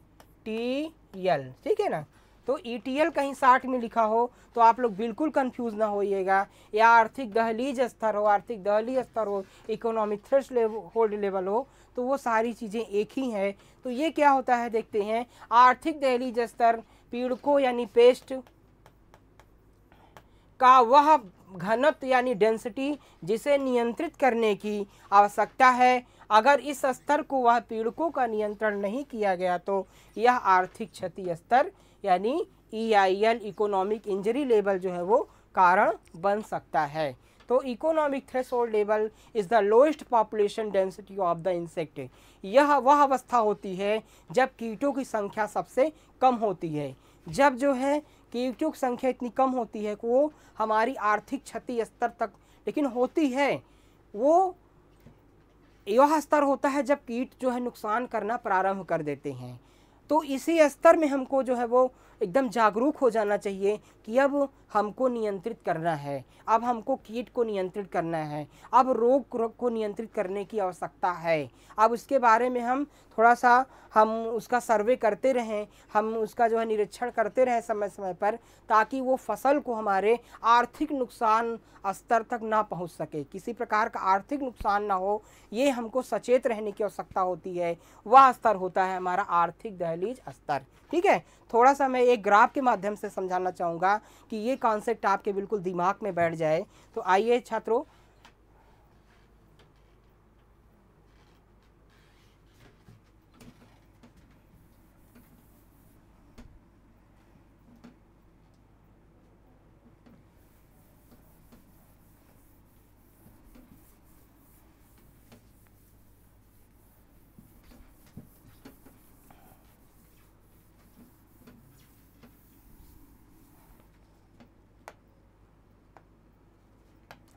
T e L ठीक है ना तो ई टी एल कहीं साठ में लिखा हो तो आप लोग बिल्कुल कंफ्यूज ना होइएगा या आर्थिक दहलीज स्तर हो आर्थिक दहलीज स्तर हो इकोनॉमिक थ्रेश होल्ड लेवल हो तो वो सारी चीज़ें एक ही हैं तो ये क्या होता है देखते हैं आर्थिक दहलीज स्तर पीड़कों यानी पेस्ट का वह घनत्व यानी डेंसिटी जिसे नियंत्रित करने की आवश्यकता है अगर इस स्तर को वह पीड़कों का नियंत्रण नहीं किया गया तो यह आर्थिक क्षति स्तर यानी E I L economic injury level जो है वो कारण बन सकता है तो economic threshold level is the lowest population density of the insect यह वह अवस्था होती है जब कीटों की संख्या सबसे कम होती है जब जो है कीटों की संख्या इतनी कम होती है कि वो हमारी आर्थिक क्षति स्तर तक लेकिन होती है वो यह स्तर होता है जब कीट जो है नुकसान करना प्रारंभ कर देते हैं तो इसी स्तर में हमको जो है वो एकदम जागरूक हो जाना चाहिए कि अब हमको नियंत्रित करना है अब हमको कीट को नियंत्रित करना है अब रोग को नियंत्रित करने की आवश्यकता है अब उसके बारे में हम थोड़ा सा हम उसका सर्वे करते रहें हम उसका जो है निरीक्षण करते रहें समय समय पर ताकि वो फसल को हमारे आर्थिक नुकसान स्तर तक ना पहुंच सके किसी प्रकार का आर्थिक नुकसान ना हो ये हमको सचेत रहने की आवश्यकता होती है वह स्तर होता है हमारा आर्थिक दहलीज स्तर ठीक है थोड़ा सा मैं एक ग्राफ के माध्यम से समझाना चाहूँगा कि ये कॉन्सेप्ट आपके बिल्कुल दिमाग में बैठ जाए तो आइए छात्रों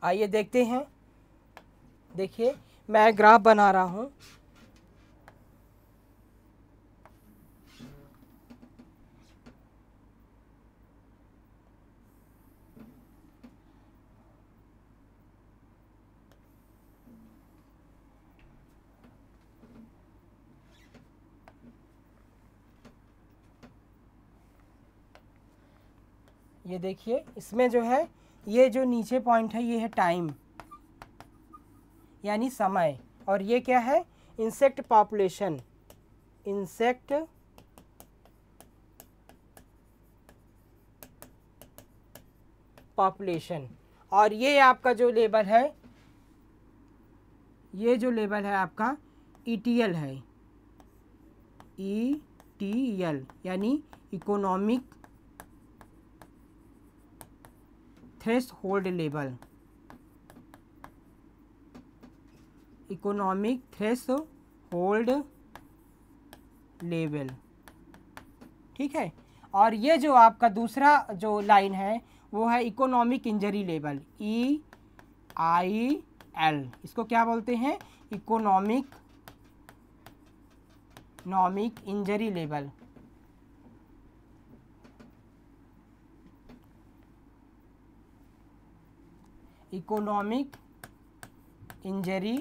आइए देखते हैं देखिए मैं ग्राफ बना रहा हूँ ये देखिए इसमें जो है ये जो नीचे पॉइंट है ये है टाइम यानी समय और ये क्या है इंसेक्ट पॉपुलेशन इंसेक्ट पॉपुलेशन और ये आपका जो लेबल है ये जो लेबल है आपका ईटीएल e है ई टी एल यानी economic threshold level economic threshold level ठीक है और ये जो आपका दूसरा जो लाइन है वो है economic injury level E I L इसको क्या बोलते हैं economic economic injury level economic injury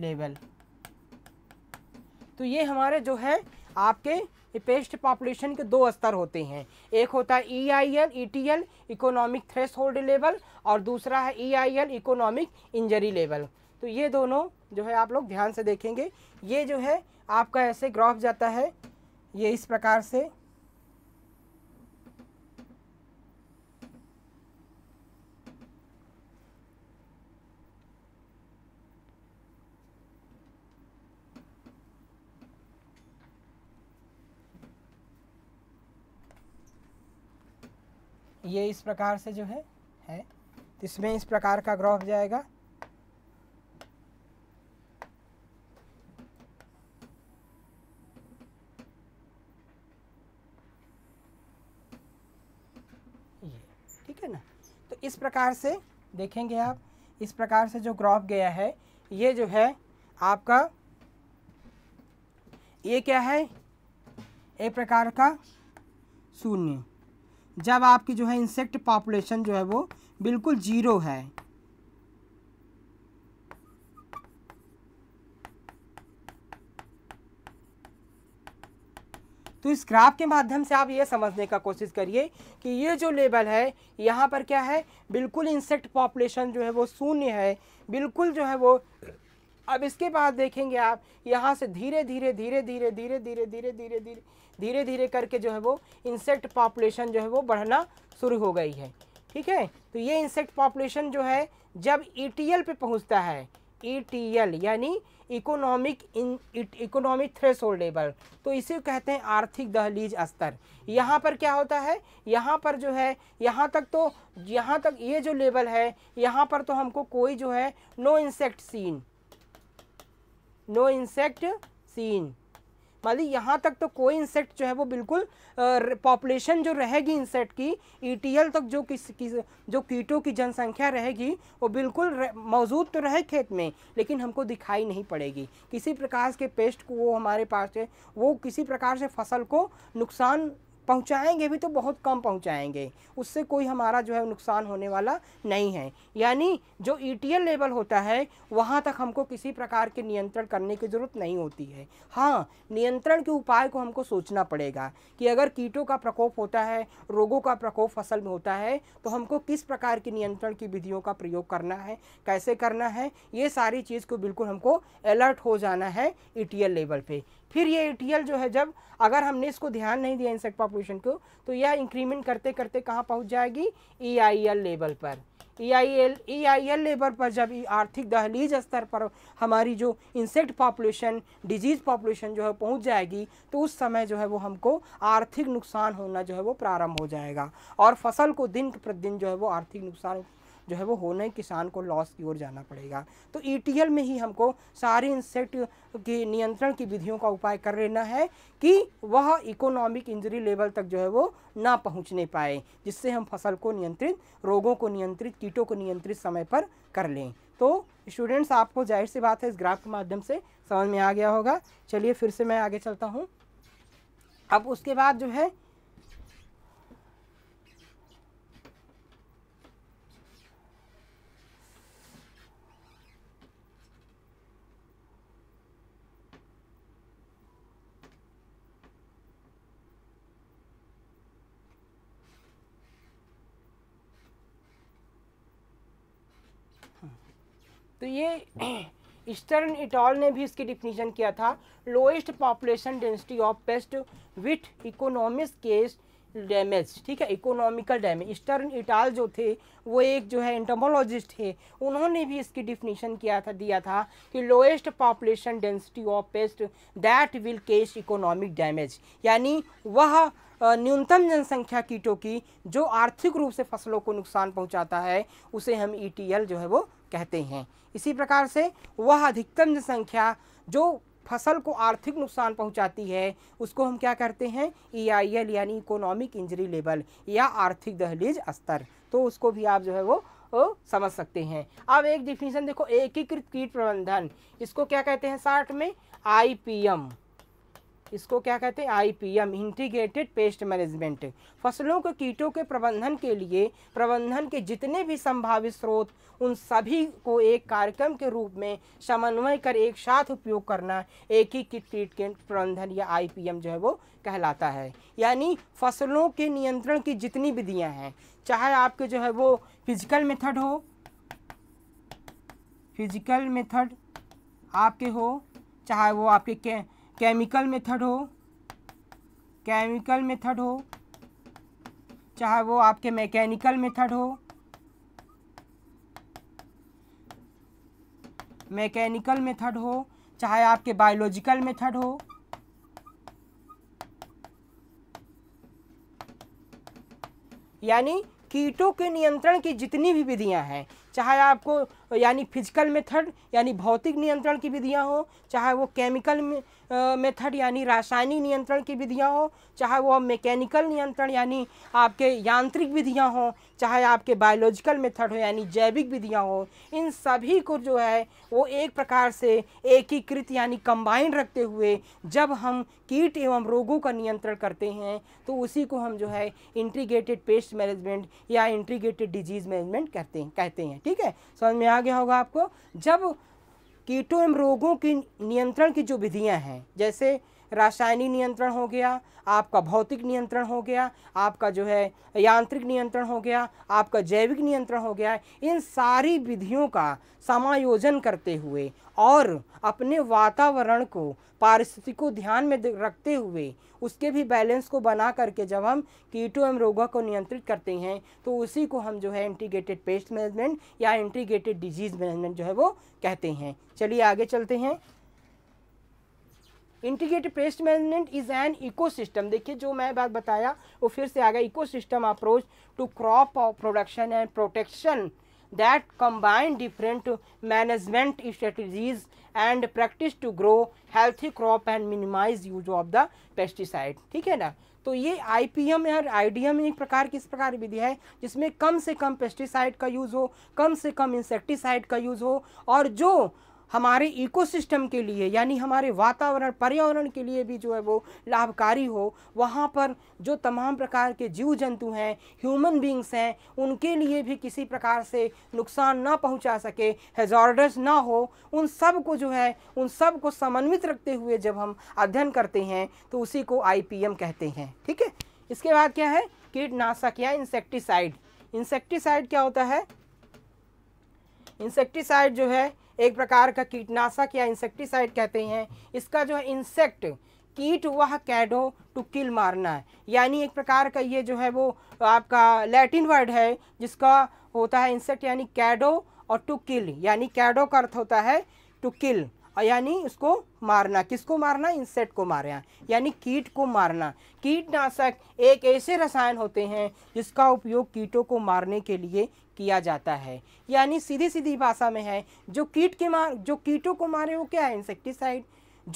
level तो ये हमारे जो है आपके पेस्ट पॉपुलेशन के दो स्तर होते हैं एक होता है E I L E T L economic threshold level और दूसरा है E I L economic injury level तो ये दोनों जो है आप लोग ध्यान से देखेंगे ये जो है आपका ऐसे ग्राफ जाता है ये इस प्रकार से ये इस प्रकार से जो है है तो इसमें इस प्रकार का ग्रॉफ जाएगा ये ठीक है ना तो इस प्रकार से देखेंगे आप इस प्रकार से जो ग्रॉफ गया है ये जो है आपका ये क्या है एक प्रकार का शून्य जब आपकी जो है इंसेक्ट पॉपुलेशन जो है वो बिल्कुल ज़ीरो है तो इस ग्राफ के माध्यम से आप ये समझने का कोशिश करिए कि ये जो लेवल है यहाँ पर क्या है बिल्कुल इंसेक्ट पॉपुलेशन जो है वो शून्य है बिल्कुल जो है वो अब इसके बाद देखेंगे आप यहाँ से धीरे धीरे धीरे धीरे धीरे धीरे धीरे धीरे धीरे धीरे धीरे करके जो है वो इंसेक्ट पॉपुलेशन जो है वो बढ़ना शुरू हो गई है ठीक है तो ये इंसेक्ट पॉपुलेशन जो है जब ई e पे पहुँचता है ई e यानी economic in economic threshold level तो इसे कहते हैं आर्थिक दहलीज स्तर यहाँ पर क्या होता है यहाँ पर जो है यहाँ तक तो यहाँ तक ये जो लेवल है यहाँ पर तो हमको कोई जो है no insect seen no insect seen ली यहाँ तक तो कोई इंसेक्ट जो है वो बिल्कुल पॉपुलेशन जो रहेगी इंसेक्ट की ईटीएल e तक जो किस किस जो कीटों की जनसंख्या रहेगी वो बिल्कुल मौजूद तो रहे खेत में लेकिन हमको दिखाई नहीं पड़ेगी किसी प्रकार के पेस्ट को वो हमारे पास है वो किसी प्रकार से फसल को नुकसान पहुंचाएंगे भी तो बहुत कम पहुंचाएंगे उससे कोई हमारा जो है नुकसान होने वाला नहीं है यानी जो ई e लेवल होता है वहाँ तक हमको किसी प्रकार के नियंत्रण करने की ज़रूरत नहीं होती है हाँ नियंत्रण के उपाय को हमको सोचना पड़ेगा कि अगर कीटों का प्रकोप होता है रोगों का प्रकोप फसल में होता है तो हमको किस प्रकार की नियंत्रण की विधियों का प्रयोग करना है कैसे करना है ये सारी चीज़ को बिल्कुल हमको अलर्ट हो जाना है ई e लेवल पर फिर ये एटीएल जो है जब अगर हमने इसको ध्यान नहीं दिया इंसेक्ट पॉपुलेशन को तो यह इंक्रीमेंट करते करते कहाँ पहुँच जाएगी ई आई एल लेवल पर E I L E I L level पर जब आर्थिक दहलीज स्तर पर हमारी जो इंसेक्ट पॉपुलेशन डिजीज़ पॉपुलेशन जो है पहुंच जाएगी तो उस समय जो है वो हमको आर्थिक नुकसान होना जो है वो प्रारंभ हो जाएगा और फसल को दिन प्रतिदिन जो है वो आर्थिक नुकसान जो है वो होना ही किसान को लॉस की ओर जाना पड़ेगा तो ई e में ही हमको सारे इंसेक्ट के नियंत्रण की विधियों का उपाय कर लेना है कि वह इकोनॉमिक इंजरी लेवल तक जो है वो ना पहुँचने पाए जिससे हम फसल को नियंत्रित रोगों को नियंत्रित कीटों को नियंत्रित समय पर कर लें तो स्टूडेंट्स आपको जाहिर सी बात है इस ग्राफ के माध्यम से समझ में आ गया होगा चलिए फिर से मैं आगे चलता हूँ अब उसके बाद जो है तो ये ईस्टर्न इटॉल ने भी इसकी डिफिनीशन किया था lowest population density of pest with economic cause damage ठीक है इकोनॉमिकल डैमेज ईस्टर्न इटाल जो थे वो एक जो है एंटोमोलॉजिस्ट थे उन्होंने भी इसकी डिफिनीशन किया था दिया था कि lowest population density of pest that will cause economic damage यानी वह न्यूनतम जनसंख्या कीटों की जो आर्थिक रूप से फसलों को नुकसान पहुंचाता है उसे हम ई e जो है वो कहते हैं इसी प्रकार से वह अधिकतम जनसंख्या जो फसल को आर्थिक नुकसान पहुंचाती है उसको हम क्या करते हैं ई आई एल यानी इकोनॉमिक इंजरी लेवल या आर्थिक दहलीज स्तर तो उसको भी आप जो है वो ओ, समझ सकते हैं अब एक डिफिनीशन देखो एकीकृत कीट प्रबंधन इसको क्या कहते हैं साठ में आई पी एम इसको क्या कहते हैं आईपीएम इंटीग्रेटेड पेस्ट मैनेजमेंट फसलों के कीटों के प्रबंधन के लिए प्रबंधन के जितने भी संभावित स्रोत उन सभी को एक कार्यक्रम के रूप में समन्वय कर एक साथ उपयोग करना एक ही किट ट्रीटमेंट प्रबंधन या आईपीएम जो है वो कहलाता है यानी फसलों के नियंत्रण की जितनी विधियाँ हैं चाहे आपके जो है वो फिजिकल मेथड हो फिजिकल मेथड आपके हो चाहे वो आपके केमिकल मेथड हो केमिकल मेथड हो चाहे वो आपके मैकेनिकल मेथड हो मैकेनिकल मेथड हो चाहे आपके बायोलॉजिकल मेथड हो यानी कीटों के नियंत्रण की जितनी भी विधियां हैं चाहे आपको तो यानी फिजिकल मेथड यानी भौतिक नियंत्रण की विधियाँ हों चाहे वो केमिकल मेथड यानी रासायनिक नियंत्रण की विधियाँ हों चाहे वो मैकेनिकल नियंत्रण यानी आपके यांत्रिक विधियाँ हों चाहे आपके बायोलॉजिकल मेथड हो यानी जैविक विधियाँ हों इन सभी को जो है वो एक प्रकार से एकीकृत यानी कंबाइंड रखते हुए जब हम कीट एवं रोगों का नियंत्रण करते हैं तो उसी को हम जो है इंटीग्रेटेड पेस्ट मैनेजमेंट या इंटीग्रेटेड डिजीज़ मैनेजमेंट कहते हैं कहते हैं ठीक है समझ में आ कहा गया होगा आपको जब कीटों एवं रोगों की नियंत्रण की जो विधियां हैं जैसे रासायनिक नियंत्रण हो गया आपका भौतिक नियंत्रण हो गया आपका जो है यांत्रिक नियंत्रण हो गया आपका जैविक नियंत्रण हो गया इन सारी विधियों का समायोजन करते हुए और अपने वातावरण को पारिस्थिति को ध्यान में रखते हुए उसके भी बैलेंस को बना करके जब हम कीटों एवं रोगों को नियंत्रित करते हैं तो उसी को हम जो है इंटीग्रेटेड पेस्ट मैनेजमेंट या इंटीग्रेटेड डिजीज़ मैनेजमेंट जो है वो कहते हैं चलिए आगे चलते हैं integrated pest management is an ecosystem देखिए जो मैं बात बताया वो फिर से आ गया ecosystem approach to crop production and protection that combine different management strategies and practice to grow healthy crop and minimize use of the pesticide ठीक है ना तो ये आई पी एम और आई डी एम एक प्रकार की इस प्रकार विधि है जिसमें कम से कम पेस्टिसाइड का यूज़ हो कम से कम इंसेक्टिसाइड का यूज़ हो और जो हमारे इकोसिस्टम के लिए यानी हमारे वातावरण पर्यावरण के लिए भी जो है वो लाभकारी हो वहाँ पर जो तमाम प्रकार के जीव जंतु हैं ह्यूमन बींग्स हैं उनके लिए भी किसी प्रकार से नुकसान ना पहुँचा सके हेजॉर्डर्स ना हो उन सब को जो है उन सब को समन्वित रखते हुए जब हम अध्ययन करते हैं तो उसी को आई कहते हैं ठीक है इसके बाद क्या है कीटनाशक या इंसेक्टिसाइड इंसेक्टिसाइड क्या होता है इंसेक्टिसाइड जो है एक प्रकार का कीटनाशक या इंसेक्टिसाइड कहते हैं इसका जो है इंसेक्ट कीट वह कैडो टू किल मारना है यानी एक प्रकार का ये जो है वो आपका लैटिन वर्ड है जिसका होता है इंसेक्ट यानी कैडो और टू किल यानी कैडो का अर्थ होता है टू किल यानी उसको मारना किसको मारना इंसेक्ट को मारना यानी कीट को मारना कीटनाशक एक ऐसे रसायन होते हैं जिसका उपयोग कीटों को मारने के लिए किया जाता है यानी सीधी सीधी भाषा में है जो कीट के मार जो कीटों को मारे हो क्या है इंसेक्टिसाइड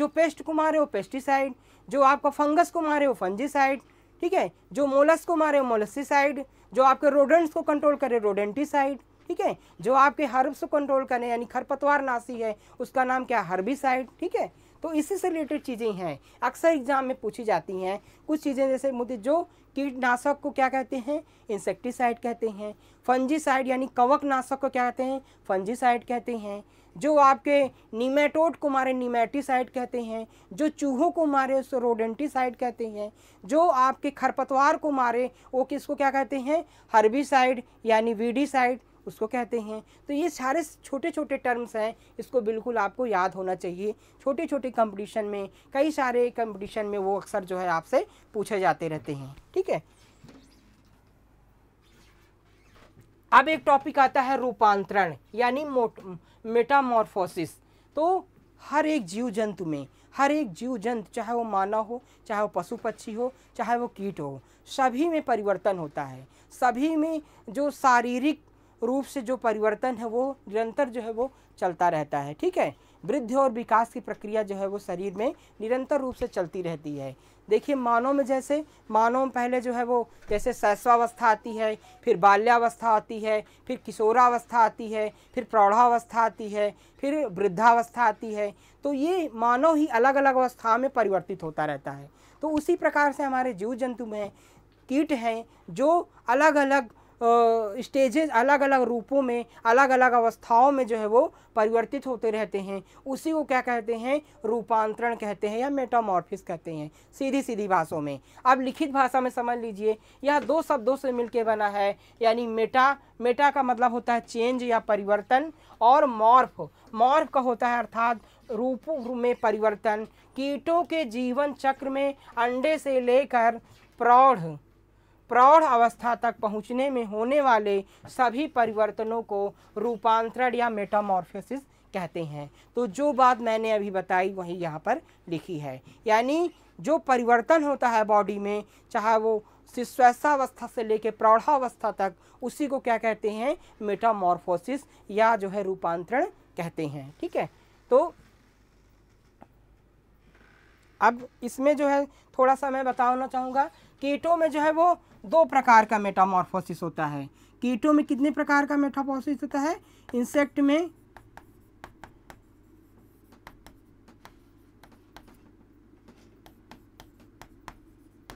जो पेस्ट को मारे हो पेस्टिसाइड जो आपका फंगस को मारे हो फंजीसाइड ठीक है जो मोलस को मारे हो मोलसिसाइड जो आपके रोडेंट्स को कंट्रोल करे रोडेंटिसाइड ठीक है जो आपके हर्ब्स को कंट्रोल करें यानी खरपतवार नासी है उसका नाम क्या हर्बिसाइड ठीक है तो इसी से रिलेटेड चीज़ें हैं अक्सर एग्ज़ाम में पूछी जाती हैं कुछ चीज़ें जैसे मुद्दे जो कीटनाशक को क्या कहते हैं इंसेक्टिसाइड कहते हैं फंजीसाइड यानी कवक नाशक को क्या कहते हैं फंजीसाइड कहते हैं जो आपके निमेटोड को मारे निमेटिसाइड कहते हैं जो चूहों को मारे उसको रोडेंटिसाइड कहते हैं जो आपके खरपतवार को मारे वो किसको क्या कहते हैं हर्बिसाइड यानी वीडीसाइड उसको कहते हैं तो ये सारे छोटे छोटे टर्म्स हैं इसको बिल्कुल आपको याद होना चाहिए छोटे छोटे कंपटीशन में कई सारे कंपटीशन में वो अक्सर जो है आपसे पूछे जाते रहते हैं ठीक है अब एक टॉपिक आता है रूपांतरण यानी मेटामॉर्फोसिस तो हर एक जीव जंतु में हर एक जीव जंतु चाहे वो मानव हो चाहे वो पशु पक्षी हो चाहे वो कीट हो सभी में परिवर्तन होता है सभी में जो शारीरिक रूप से जो परिवर्तन है वो निरंतर जो है वो चलता रहता है ठीक है वृद्धि और विकास की प्रक्रिया जो है वो शरीर में निरंतर रूप से चलती रहती है देखिए मानव में जैसे मानव में पहले जो है वो जैसे शैशवावस्था आती है फिर बाल्यावस्था आती है फिर किशोरावस्था आती है फिर प्रौढ़ावस्था आती है फिर वृद्धावस्था आती है तो ये मानव ही अलग अलग अवस्था में परिवर्तित होता रहता है तो उसी प्रकार से हमारे जीव जंतु में कीट हैं जो अलग अलग स्टेजेज अलग अलग रूपों में अलग अलग अवस्थाओं में जो है वो परिवर्तित होते रहते हैं उसी को क्या कहते हैं रूपांतरण कहते हैं या मेटामॉर्फिस कहते हैं सीधी सीधी भाषाओं में अब लिखित भाषा में समझ लीजिए यह दो शब्दों से मिलकर बना है यानी मेटा मेटा का मतलब होता है चेंज या परिवर्तन और मॉर्फ मॉर्फ का होता है अर्थात रूप में परिवर्तन कीटों के जीवन चक्र में अंडे से लेकर प्रौढ़ प्रौढ़ अवस्था तक पहुंचने में होने वाले सभी परिवर्तनों को रूपांतरण या मेटामॉर्फोसिस कहते हैं तो जो बात मैंने अभी बताई वही यहाँ पर लिखी है यानी जो परिवर्तन होता है बॉडी में चाहे वो शिशुवस्था से लेकर प्रौढ़ावस्था तक उसी को क्या कहते हैं मेटामॉर्फोसिस या जो है रूपांतरण कहते हैं ठीक है तो अब इसमें जो है थोड़ा सा मैं बताना चाहूँगा कीटों में जो है वो दो प्रकार का मेटामॉर्फोसिस होता है कीटों में कितने प्रकार का मेटामॉर्फोसिस होता है इंसेक्ट में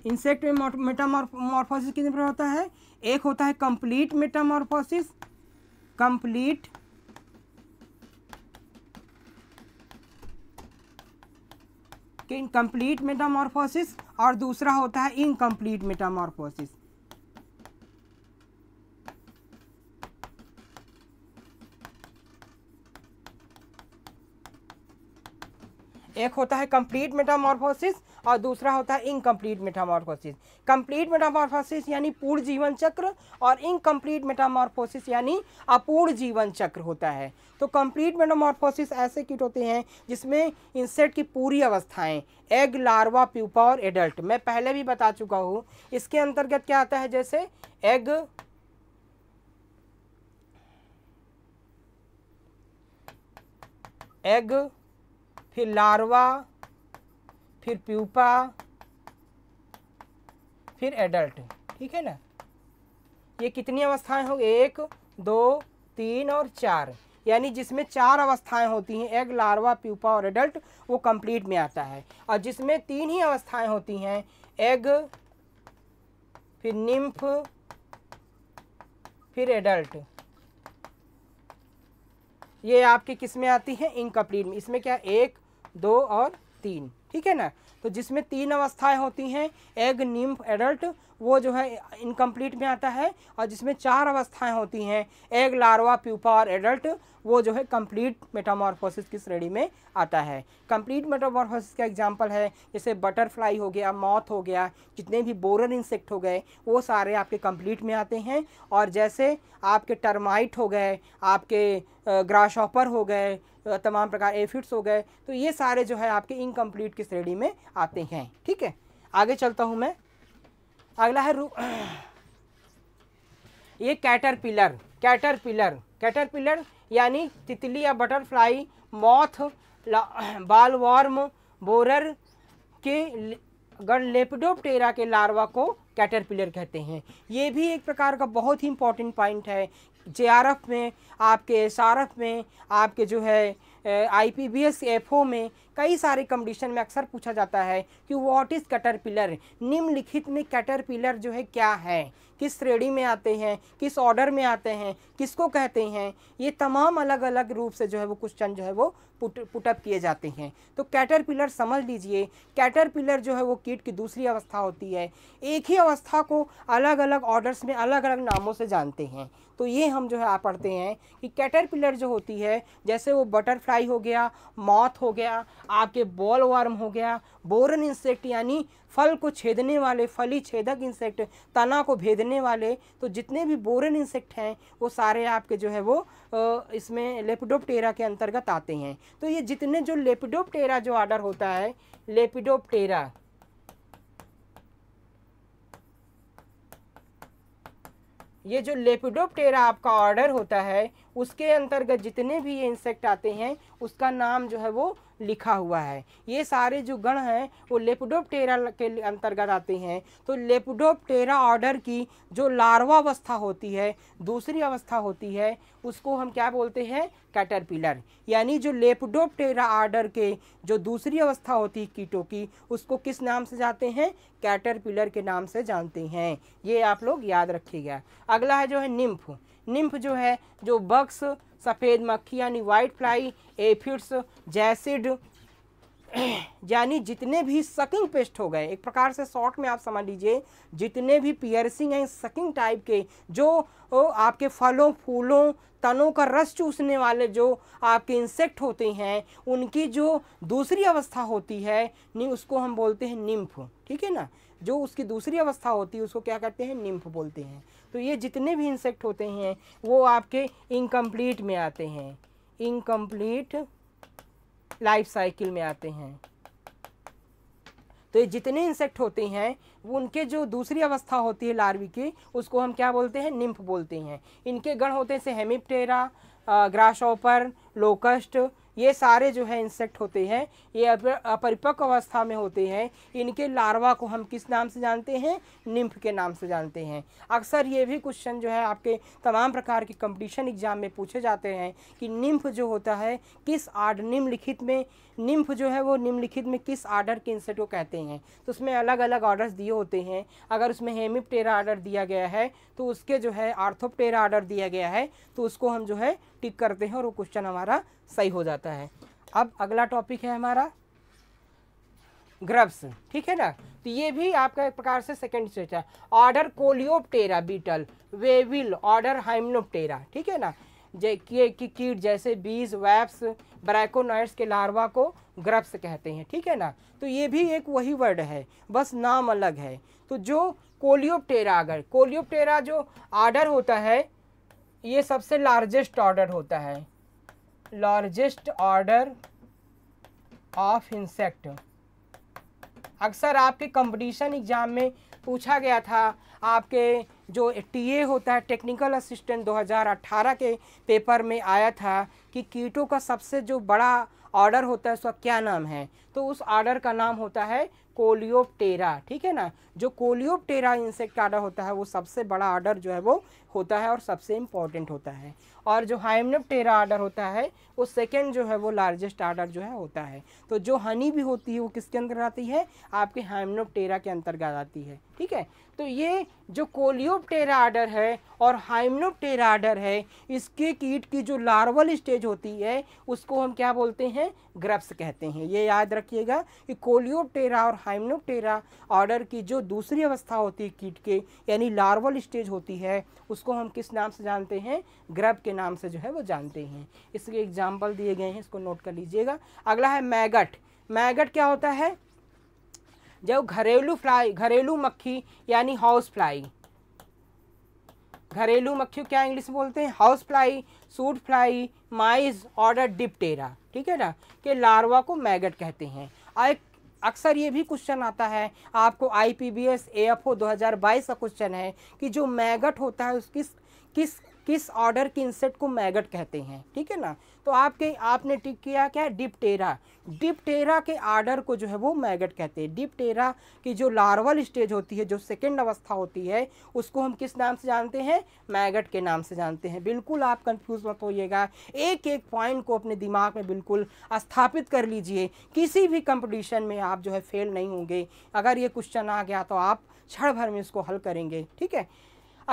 इंसेक्ट में मेटामॉर्फोसिस कितने प्रकार होता है एक होता है कंप्लीट मेटामॉर्फोसिस कंप्लीट कि इनकम्प्लीट मेटामॉर्फोसिस और दूसरा होता है इनकम्प्लीट मेटामॉर्फोसिस एक होता है कंप्लीट मेटामॉर्फोसिस और दूसरा होता है इनकम्प्लीट मेटामॉर्फोसिस कंप्लीट मेटामॉर्फोसिस यानी पूर्ण जीवन चक्र और इनकम्प्लीट मेटामॉर्फोसिस यानी अपूर्ण जीवन चक्र होता है तो कंप्लीट मेटामॉर्फोसिस ऐसे कीट होते हैं जिसमें इंसेक्ट की पूरी अवस्थाएं एग लार्वा प्यूपा और एडल्ट मैं पहले भी बता चुका हूँ इसके अंतर्गत क्या आता है जैसे एग एग फिर लार्वा फिर प्यूपा फिर एडल्ट ठीक है ना ये कितनी अवस्थाएं हो एक दो तीन और चार यानी जिसमें चार अवस्थाएं होती हैं एग लार्वा प्यूपा और एडल्ट वो कंप्लीट में आता है और जिसमें तीन ही अवस्थाएं होती हैं एग फिर निम्फ फिर एडल्ट ये आपके किस में आती है इनकम्प्लीट में इसमें क्या एक दो और तीन ठीक है ना तो जिसमें तीन अवस्थाएं होती हैं एग निम्फ एडल्ट वो जो है इनकम्प्लीट में आता है और जिसमें चार अवस्थाएं होती हैं एग लार्वा प्यूपा और एडल्ट वो जो है कंप्लीट मेटामॉर्फोसिस की श्रेणी में आता है कंप्लीट मेटामॉर्फोसिस का एग्जांपल है जैसे बटरफ्लाई हो गया मौत हो गया जितने भी बोरर इंसेक्ट हो गए वो सारे आपके कंप्लीट में आते हैं और जैसे आपके टर्माइट हो गए आपके ग्रास ऑपर हो गए तमाम प्रकार एफिड्स हो गए तो ये सारे जो है आपके इनकम्प्लीट की श्रेणी में आते हैं ठीक है आगे चलता हूँ मैं अगला है रू ये कैटरपिलर कैटरपिलर कैटरपिलर यानी तितली या बटरफ्लाई मौथ बाल वॉर्म बोरर के गणलेपिडोप्टेरा के लार्वा को कैटरपिलर कहते हैं ये भी एक प्रकार का बहुत ही इंपॉर्टेंट पॉइंट है जे में आपके एस में आपके जो है I P B S F O में कई सारे कंडीशन में अक्सर पूछा जाता है कि वॉट इज़ कैटरपिलर निम्नलिखित में कैटरपिलर जो है क्या है किस श्रेणी में आते हैं किस ऑर्डर में आते हैं किसको कहते हैं ये तमाम अलग अलग रूप से जो है वो क्वेश्चन जो है वो पुट पुटअप किए जाते हैं तो कैटरपिलर समझ लीजिए कैटरपिलर जो है वो कीट की दूसरी अवस्था होती है एक ही अवस्था को अलग अलग ऑर्डर्स में अलग अलग नामों से जानते हैं तो ये हम जो है आप पढ़ते हैं कि कैटरपिलर जो होती है जैसे वो बटरफ्लाई हो गया मौत हो गया आपके बॉल वार्म हो गया बोरन इंसेक्ट यानी फल को छेदने वाले फली छेदक इंसेक्ट तना को भेदने वाले तो जितने भी बोरन इंसेक्ट हैं वो सारे आपके जो है वो इसमें लेपिडोपटेरा के अंतर्गत आते हैं तो ये जितने जो लेपिडोपटेरा जो ऑर्डर होता है लेपिडोपटेरा ये जो लेपिडोपटेरा आपका ऑर्डर होता है उसके अंतर्गत जितने भी ये इंसेक्ट आते हैं उसका नाम जो है वो लिखा हुआ है ये सारे जो गण हैं वो लेपडोपटेरा के अंतर्गत आते हैं तो लेपडोपटेरा ऑर्डर की जो लार्वा अवस्था होती है दूसरी अवस्था होती है उसको हम क्या बोलते हैं कैटरपिलर यानी जो लेपडोपटेरा ऑर्डर के जो दूसरी अवस्था होती है कीटों की उसको किस नाम से जाते हैं कैटरपिलर के नाम से जानते हैं ये आप लोग याद रखिएगा अगला है जो है निम्फ निम्फ जो है जो बक्स सफ़ेद मक्खी यानी वाइट फ्लाई एफिड्स जैसिड यानी जितने भी सकिंग पेस्ट हो गए एक प्रकार से शॉर्ट में आप समझ लीजिए जितने भी पियर्सिंग हैं सकिंग टाइप के जो आपके फलों फूलों तनों का रस चूसने वाले जो आपके इंसेक्ट होते हैं उनकी जो दूसरी अवस्था होती है नहीं उसको हम बोलते हैं निम्फ ठीक है ना जो उसकी दूसरी अवस्था होती है उसको क्या कहते हैं निम्फ बोलते हैं तो ये जितने भी इंसेक्ट होते हैं वो आपके इनकम्प्लीट में आते हैं इनकम्प्लीट लाइफ साइकिल में आते हैं तो ये जितने इंसेक्ट होते हैं उनके जो दूसरी अवस्था होती है लार्वी की उसको हम क्या बोलते हैं निम्फ बोलते हैं इनके गण होते हैं हेमिप्टेरा ग्रास लोकस्ट ये सारे जो है इंसेक्ट होते हैं ये अपरिपक्व अवस्था में होते हैं इनके लार्वा को हम किस नाम से जानते हैं निम्फ के नाम से जानते हैं अक्सर ये भी क्वेश्चन जो है आपके तमाम प्रकार के कंपटीशन एग्जाम में पूछे जाते हैं कि निम्फ जो होता है किस आर्ड निम्नलिखित में निम्फ जो है वो निम्नलिखित में किस आर्डर के इंसेक्ट को कहते हैं तो उसमें अलग अलग ऑर्डर्स दिए होते हैं अगर उसमें हेमिपटेरा आर्डर दिया गया है तो उसके जो है आर्थोपटेरा आर्डर दिया गया है तो उसको हम जो है टिक करते हैं और वो क्वेश्चन हमारा सही हो जाता है अब अगला टॉपिक है हमारा ग्रब्स ठीक है ना तो ये भी आपका एक प्रकार से सेकेंड स्टेज है order Coleoptera beetle weevil order Hymenoptera ठीक है ना जे कीट जैसे बीज वैप्स ब्रैकोनाइट्स के लार्वा को ग्रब्स कहते हैं ठीक है ना तो ये भी एक वही वर्ड है बस नाम अलग है तो जो कोलियोप्टेरा अगर कोलियोप्टेरा जो आर्डर होता है ये सबसे लार्जेस्ट ऑर्डर होता है लार्जेस्ट ऑर्डर ऑफ इंसेक्ट अक्सर आपके कंपटीशन एग्ज़ाम में पूछा गया था आपके जो टीए होता है टेक्निकल असिस्टेंट 2018 के पेपर में आया था कि कीटों का सबसे जो बड़ा ऑर्डर होता है उसका क्या नाम है तो उस ऑर्डर का नाम होता है कोलियोप्टेरा ठीक है ना जो कोलियोप्टेरा इंसेक्ट ऑर्डर होता है वो सबसे बड़ा ऑर्डर जो है वो होता है और सबसे इम्पॉर्टेंट होता है और जो हाइमनोप्टेरा ऑर्डर होता है वो सेकेंड जो है वो लार्जेस्ट ऑर्डर जो है होता है तो जो हनी भी होती है वो किसके अंदर आती है आपके हाइमनोप्टेरा के अंतर्गत आती है ठीक है तो ये जो कोलियोपटेरा आर्डर है और हाइमनोपटेरा आर्डर है इसके कीट की जो लार्वल स्टेज होती है उसको हम क्या बोलते हैं ग्रब्स कहते हैं ये याद रखिएगा कि कोलियोपटेरा और हाइमनोपटेरा ऑर्डर की जो दूसरी अवस्था होती है कीट के यानी लार्वल स्टेज होती है उसको हम किस नाम से जानते हैं ग्रब के नाम से जो है वो जानते हैं इसके एग्जाम्पल दिए गए हैं इसको नोट कर लीजिएगा अगला है मैगट मैगट क्या होता है जब घरेलू फ्लाई घरेलू मक्खी यानी हाउस फ्लाई घरेलू मक्खी क्या इंग्लिश में बोलते हैं हाउस फ्लाई सूट फ्लाई माइज ऑर्डर डिप्टेरा ठीक है ना के लार्वा को मैगट कहते हैं अक्सर ये भी क्वेश्चन आता है आपको I P B S A F O दो हज़ार बाईस का क्वेश्चन है कि जो मैगट होता है उसकी किस किस ऑर्डर के इंसेक्ट को मैगट कहते हैं ठीक है ना तो आपके आपने टिक किया क्या डिपटेरा डिपटेरा के आर्डर को जो है वो मैगट कहते हैं डिपटेरा की जो लार्वल स्टेज होती है जो सेकेंड अवस्था होती है उसको हम किस नाम से जानते हैं मैगट के नाम से जानते हैं बिल्कुल आप कंफ्यूज मत होइएगा एक एक पॉइंट को अपने दिमाग में बिल्कुल स्थापित कर लीजिए किसी भी कंपटीशन में आप जो है फेल नहीं होंगे अगर ये क्वेश्चन आ गया तो आप क्षण भर में इसको हल करेंगे ठीक है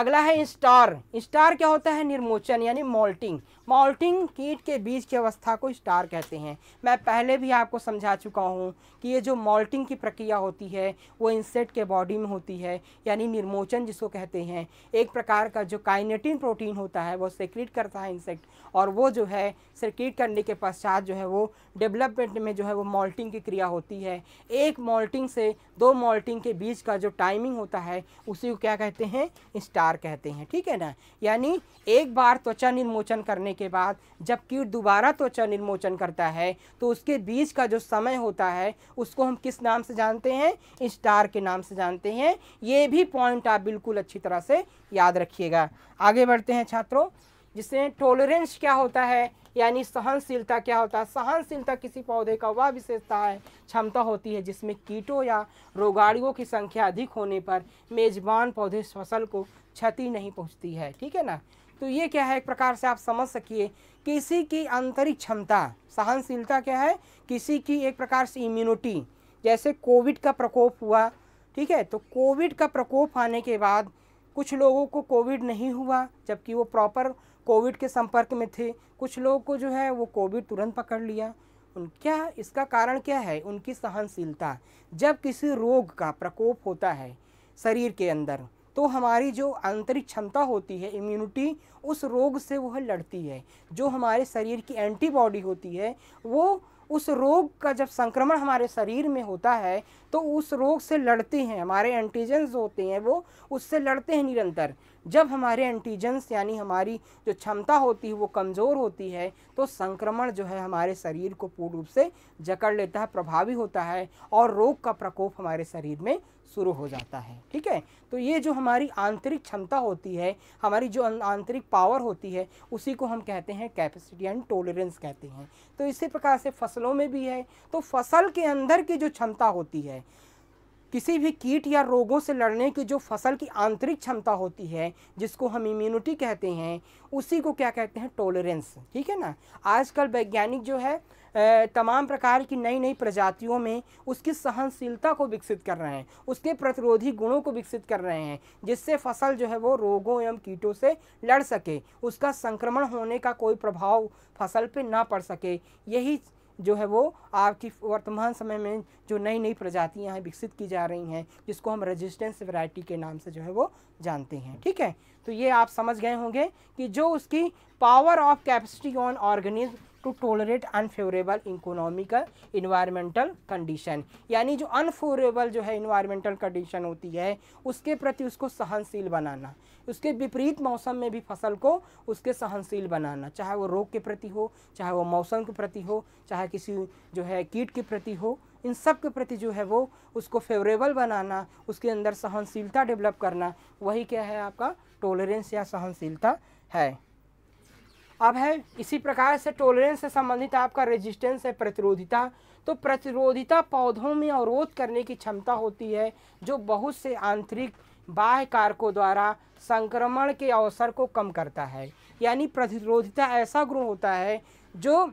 अगला है इंस्टार इंस्टार क्या होता है निर्मोचन यानी मोल्टिंग मॉल्टिंग कीट के बीज की अवस्था को स्टार कहते हैं मैं पहले भी आपको समझा चुका हूँ कि ये जो मॉल्टिंग की प्रक्रिया होती है वो इंसेक्ट के बॉडी में होती है यानी निर्मोचन जिसको कहते हैं एक प्रकार का जो काइनेटिन प्रोटीन होता है वो सेक्रीट करता है इंसेक्ट और वो जो है सेक्रीट करने के पश्चात जो है वो डेवलपमेंट में जो है वो मॉल्टिंग की क्रिया होती है एक माल्टिंग से दो माल्टिंग के बीच का जो टाइमिंग होता है उसी को क्या कहते हैं स्टार कहते हैं ठीक है ना यानी एक बार त्वचा निर्मोचन करने होने के बाद जब कीट दोबारा त्वचा निर्मोचन करता है तो उसके बीज का जो समय होता है उसको हम किस नाम से जानते हैं स्टार के नाम से जानते हैं ये भी पॉइंट आप बिल्कुल अच्छी तरह से याद रखिएगा आगे बढ़ते हैं छात्रों जिससे टोलरेंस क्या होता है यानी सहनशीलता क्या होता है सहनशीलता किसी पौधे का वह विशेषता है क्षमता होती है जिसमें कीटों या रोगाड़ियों की संख्या अधिक होने पर मेजबान पौधे फसल को क्षति नहीं पहुंचती है ठीक है ना तो ये क्या है एक प्रकार से आप समझ सकिए किसी की आंतरिक क्षमता सहनशीलता क्या है किसी की एक प्रकार से इम्यूनिटी जैसे कोविड का प्रकोप हुआ ठीक है तो कोविड का प्रकोप आने के बाद कुछ लोगों को कोविड नहीं हुआ जबकि वो प्रॉपर कोविड के संपर्क में थे कुछ लोगों को जो है वो कोविड तुरंत पकड़ लिया उन क्या इसका कारण क्या है उनकी सहनशीलता जब किसी रोग का प्रकोप होता है शरीर के अंदर तो हमारी जो आंतरिक क्षमता होती है इम्यूनिटी उस रोग से वह लड़ती है जो हमारे शरीर की एंटीबॉडी होती है वो उस रोग का जब संक्रमण हमारे शरीर में होता है तो उस रोग से लड़ते हैं हमारे एंटीजेंस होते हैं वो उससे लड़ते हैं निरंतर जब हमारे एंटीजेंस यानी हमारी जो क्षमता होती है वो कमज़ोर होती है तो संक्रमण जो है हमारे शरीर को पूर्ण रूप से जकड़ लेता है प्रभावी होता है और रोग का प्रकोप हमारे शरीर में शुरू हो जाता है ठीक है तो ये जो हमारी आंतरिक क्षमता होती है हमारी जो अं-, आंतरिक पावर होती है उसी को हम कहते हैं कैपेसिटी एंड टोलरेंस कहते हैं तो इसी प्रकार से फसलों में भी है तो फसल के अंदर की जो क्षमता होती है किसी भी कीट या रोगों से लड़ने की जो फसल की आंतरिक क्षमता होती है जिसको हम इम्यूनिटी कहते हैं उसी को क्या कहते हैं टोलरेंस ठीक है ना आजकल वैज्ञानिक जो है तमाम प्रकार की नई नई प्रजातियों में उसकी सहनशीलता को विकसित कर रहे हैं उसके प्रतिरोधी गुणों को विकसित कर रहे हैं जिससे फसल जो है वो रोगों एवं कीटों से लड़ सके उसका संक्रमण होने का कोई प्रभाव फसल पर ना पड़ सके यही जो है वो आपकी वर्तमान समय में जो नई नई प्रजातियां हैं विकसित की जा रही हैं जिसको हम रेजिस्टेंस वैरायटी के नाम से जो है वो जानते हैं ठीक है तो ये आप समझ गए होंगे कि जो उसकी power of capacity on organism to tolerate unfavourable economical environmental condition यानी जो अनफेवरेबल जो है इन्वायरमेंटल कंडीशन होती है उसके प्रति उसको सहनशील बनाना उसके विपरीत मौसम में भी फसल को उसके सहनशील बनाना चाहे वो रोग के प्रति हो चाहे वो मौसम के प्रति हो चाहे किसी जो है कीट के प्रति हो इन सब के प्रति जो है वो उसको फेवरेबल बनाना उसके अंदर सहनशीलता डेवलप करना वही क्या है आपका टॉलरेंस या सहनशीलता है अब है इसी प्रकार से टोलरेंस से संबंधित आपका रेजिस्टेंस है प्रतिरोधिता तो प्रतिरोधिता पौधों में अवरोध करने की क्षमता होती है जो बहुत से आंतरिक बाह्य कारकों द्वारा संक्रमण के अवसर को कम करता है यानी प्रतिरोधिता ऐसा गुण होता है जो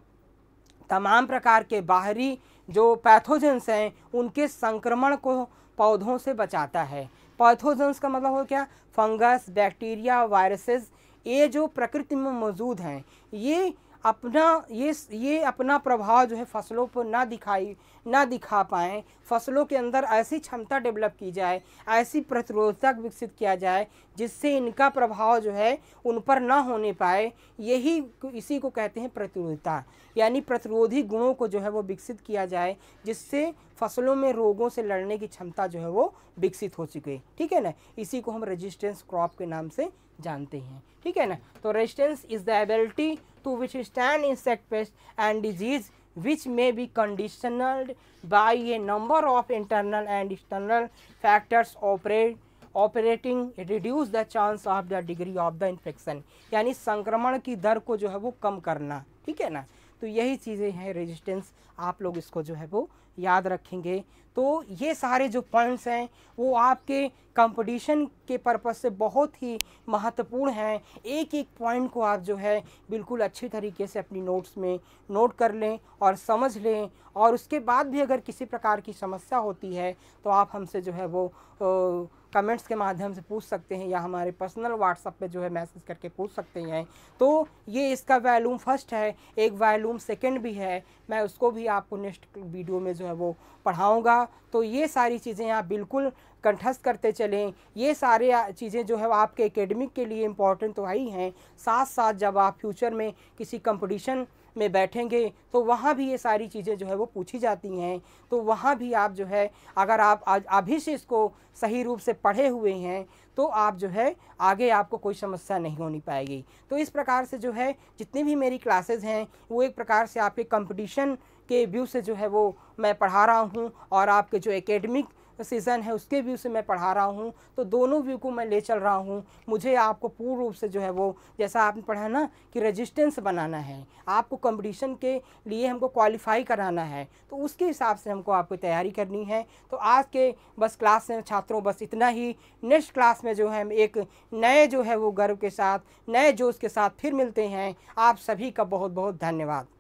तमाम प्रकार के बाहरी जो पैथोजेंस हैं उनके संक्रमण को पौधों से बचाता है पैथोजेंस का मतलब हो क्या फंगस बैक्टीरिया वायरसेस ये जो प्रकृति में मौजूद हैं ये अपना ये ये अपना प्रभाव जो है फसलों पर ना दिखाई ना दिखा पाएँ फसलों के अंदर ऐसी क्षमता डेवलप की जाए ऐसी प्रतिरोधता विकसित किया जाए जिससे इनका प्रभाव जो है उन पर ना होने पाए यही इसी को कहते हैं प्रतिरोधता यानी प्रतिरोधी गुणों को जो है वो विकसित किया जाए जिससे फसलों में रोगों से लड़ने की क्षमता जो है वो विकसित हो चुके ठीक है ना इसी को हम रेजिस्टेंस क्रॉप के नाम से जानते हैं ठीक है ना तो resistance is the ability to withstand insect pest and disease which may be conditioned by a number of internal and external factors operate operating reduce the chance of the degree of the infection यानी संक्रमण की दर को जो है वो कम करना ठीक है ना तो यही चीज़ें हैं रेजिस्टेंस आप लोग इसको जो है वो याद रखेंगे तो ये सारे जो पॉइंट्स हैं वो आपके कंपटीशन के पर्पज़ से बहुत ही महत्वपूर्ण हैं एक एक पॉइंट को आप जो है बिल्कुल अच्छी तरीके से अपनी नोट्स में नोट कर लें और समझ लें और उसके बाद भी अगर किसी प्रकार की समस्या होती है तो आप हमसे जो है वो वो कमेंट्स के माध्यम से पूछ सकते हैं या हमारे पर्सनल व्हाट्सअप पे जो है मैसेज करके पूछ सकते हैं तो ये इसका वैलूम फर्स्ट है एक वैलूम सेकेंड भी है मैं उसको भी आपको नेक्स्ट वीडियो में जो है वो पढ़ाऊँगा तो ये सारी चीज़ें आप बिल्कुल कंठस्थ करते चलें ये सारे चीज़ें जो है आपके एकेडमिक के लिए इम्पॉर्टेंट तो आई हैं साथ साथ जब आप फ्यूचर में किसी कंपटीशन में बैठेंगे तो वहाँ भी ये सारी चीज़ें जो है वो पूछी जाती हैं तो वहाँ भी आप जो है अगर आप अभी से इसको सही रूप से पढ़े हुए हैं तो आप जो है आगे आपको कोई समस्या नहीं होनी पाएगी तो इस प्रकार से जो है जितनी भी मेरी क्लासेज हैं वो एक प्रकार से आपके कंपटीशन के व्यू से जो है वो मैं पढ़ा रहा हूँ और आपके जो एकेडमिक सीज़न है उसके व्यू से मैं पढ़ा रहा हूँ तो दोनों व्यू को मैं ले चल रहा हूँ मुझे आपको पूर्ण रूप से जो है वो जैसा आपने पढ़ा ना कि रजिस्टेंस बनाना है आपको कंपटीशन के लिए हमको क्वालिफाई कराना है तो उसके हिसाब से हमको आपको तैयारी करनी है तो आज के बस क्लास में छात्रों बस इतना ही नेक्स्ट क्लास में जो है एक नए जो है वो गर्व के साथ नए जोश के साथ फिर मिलते हैं आप सभी का बहुत बहुत धन्यवाद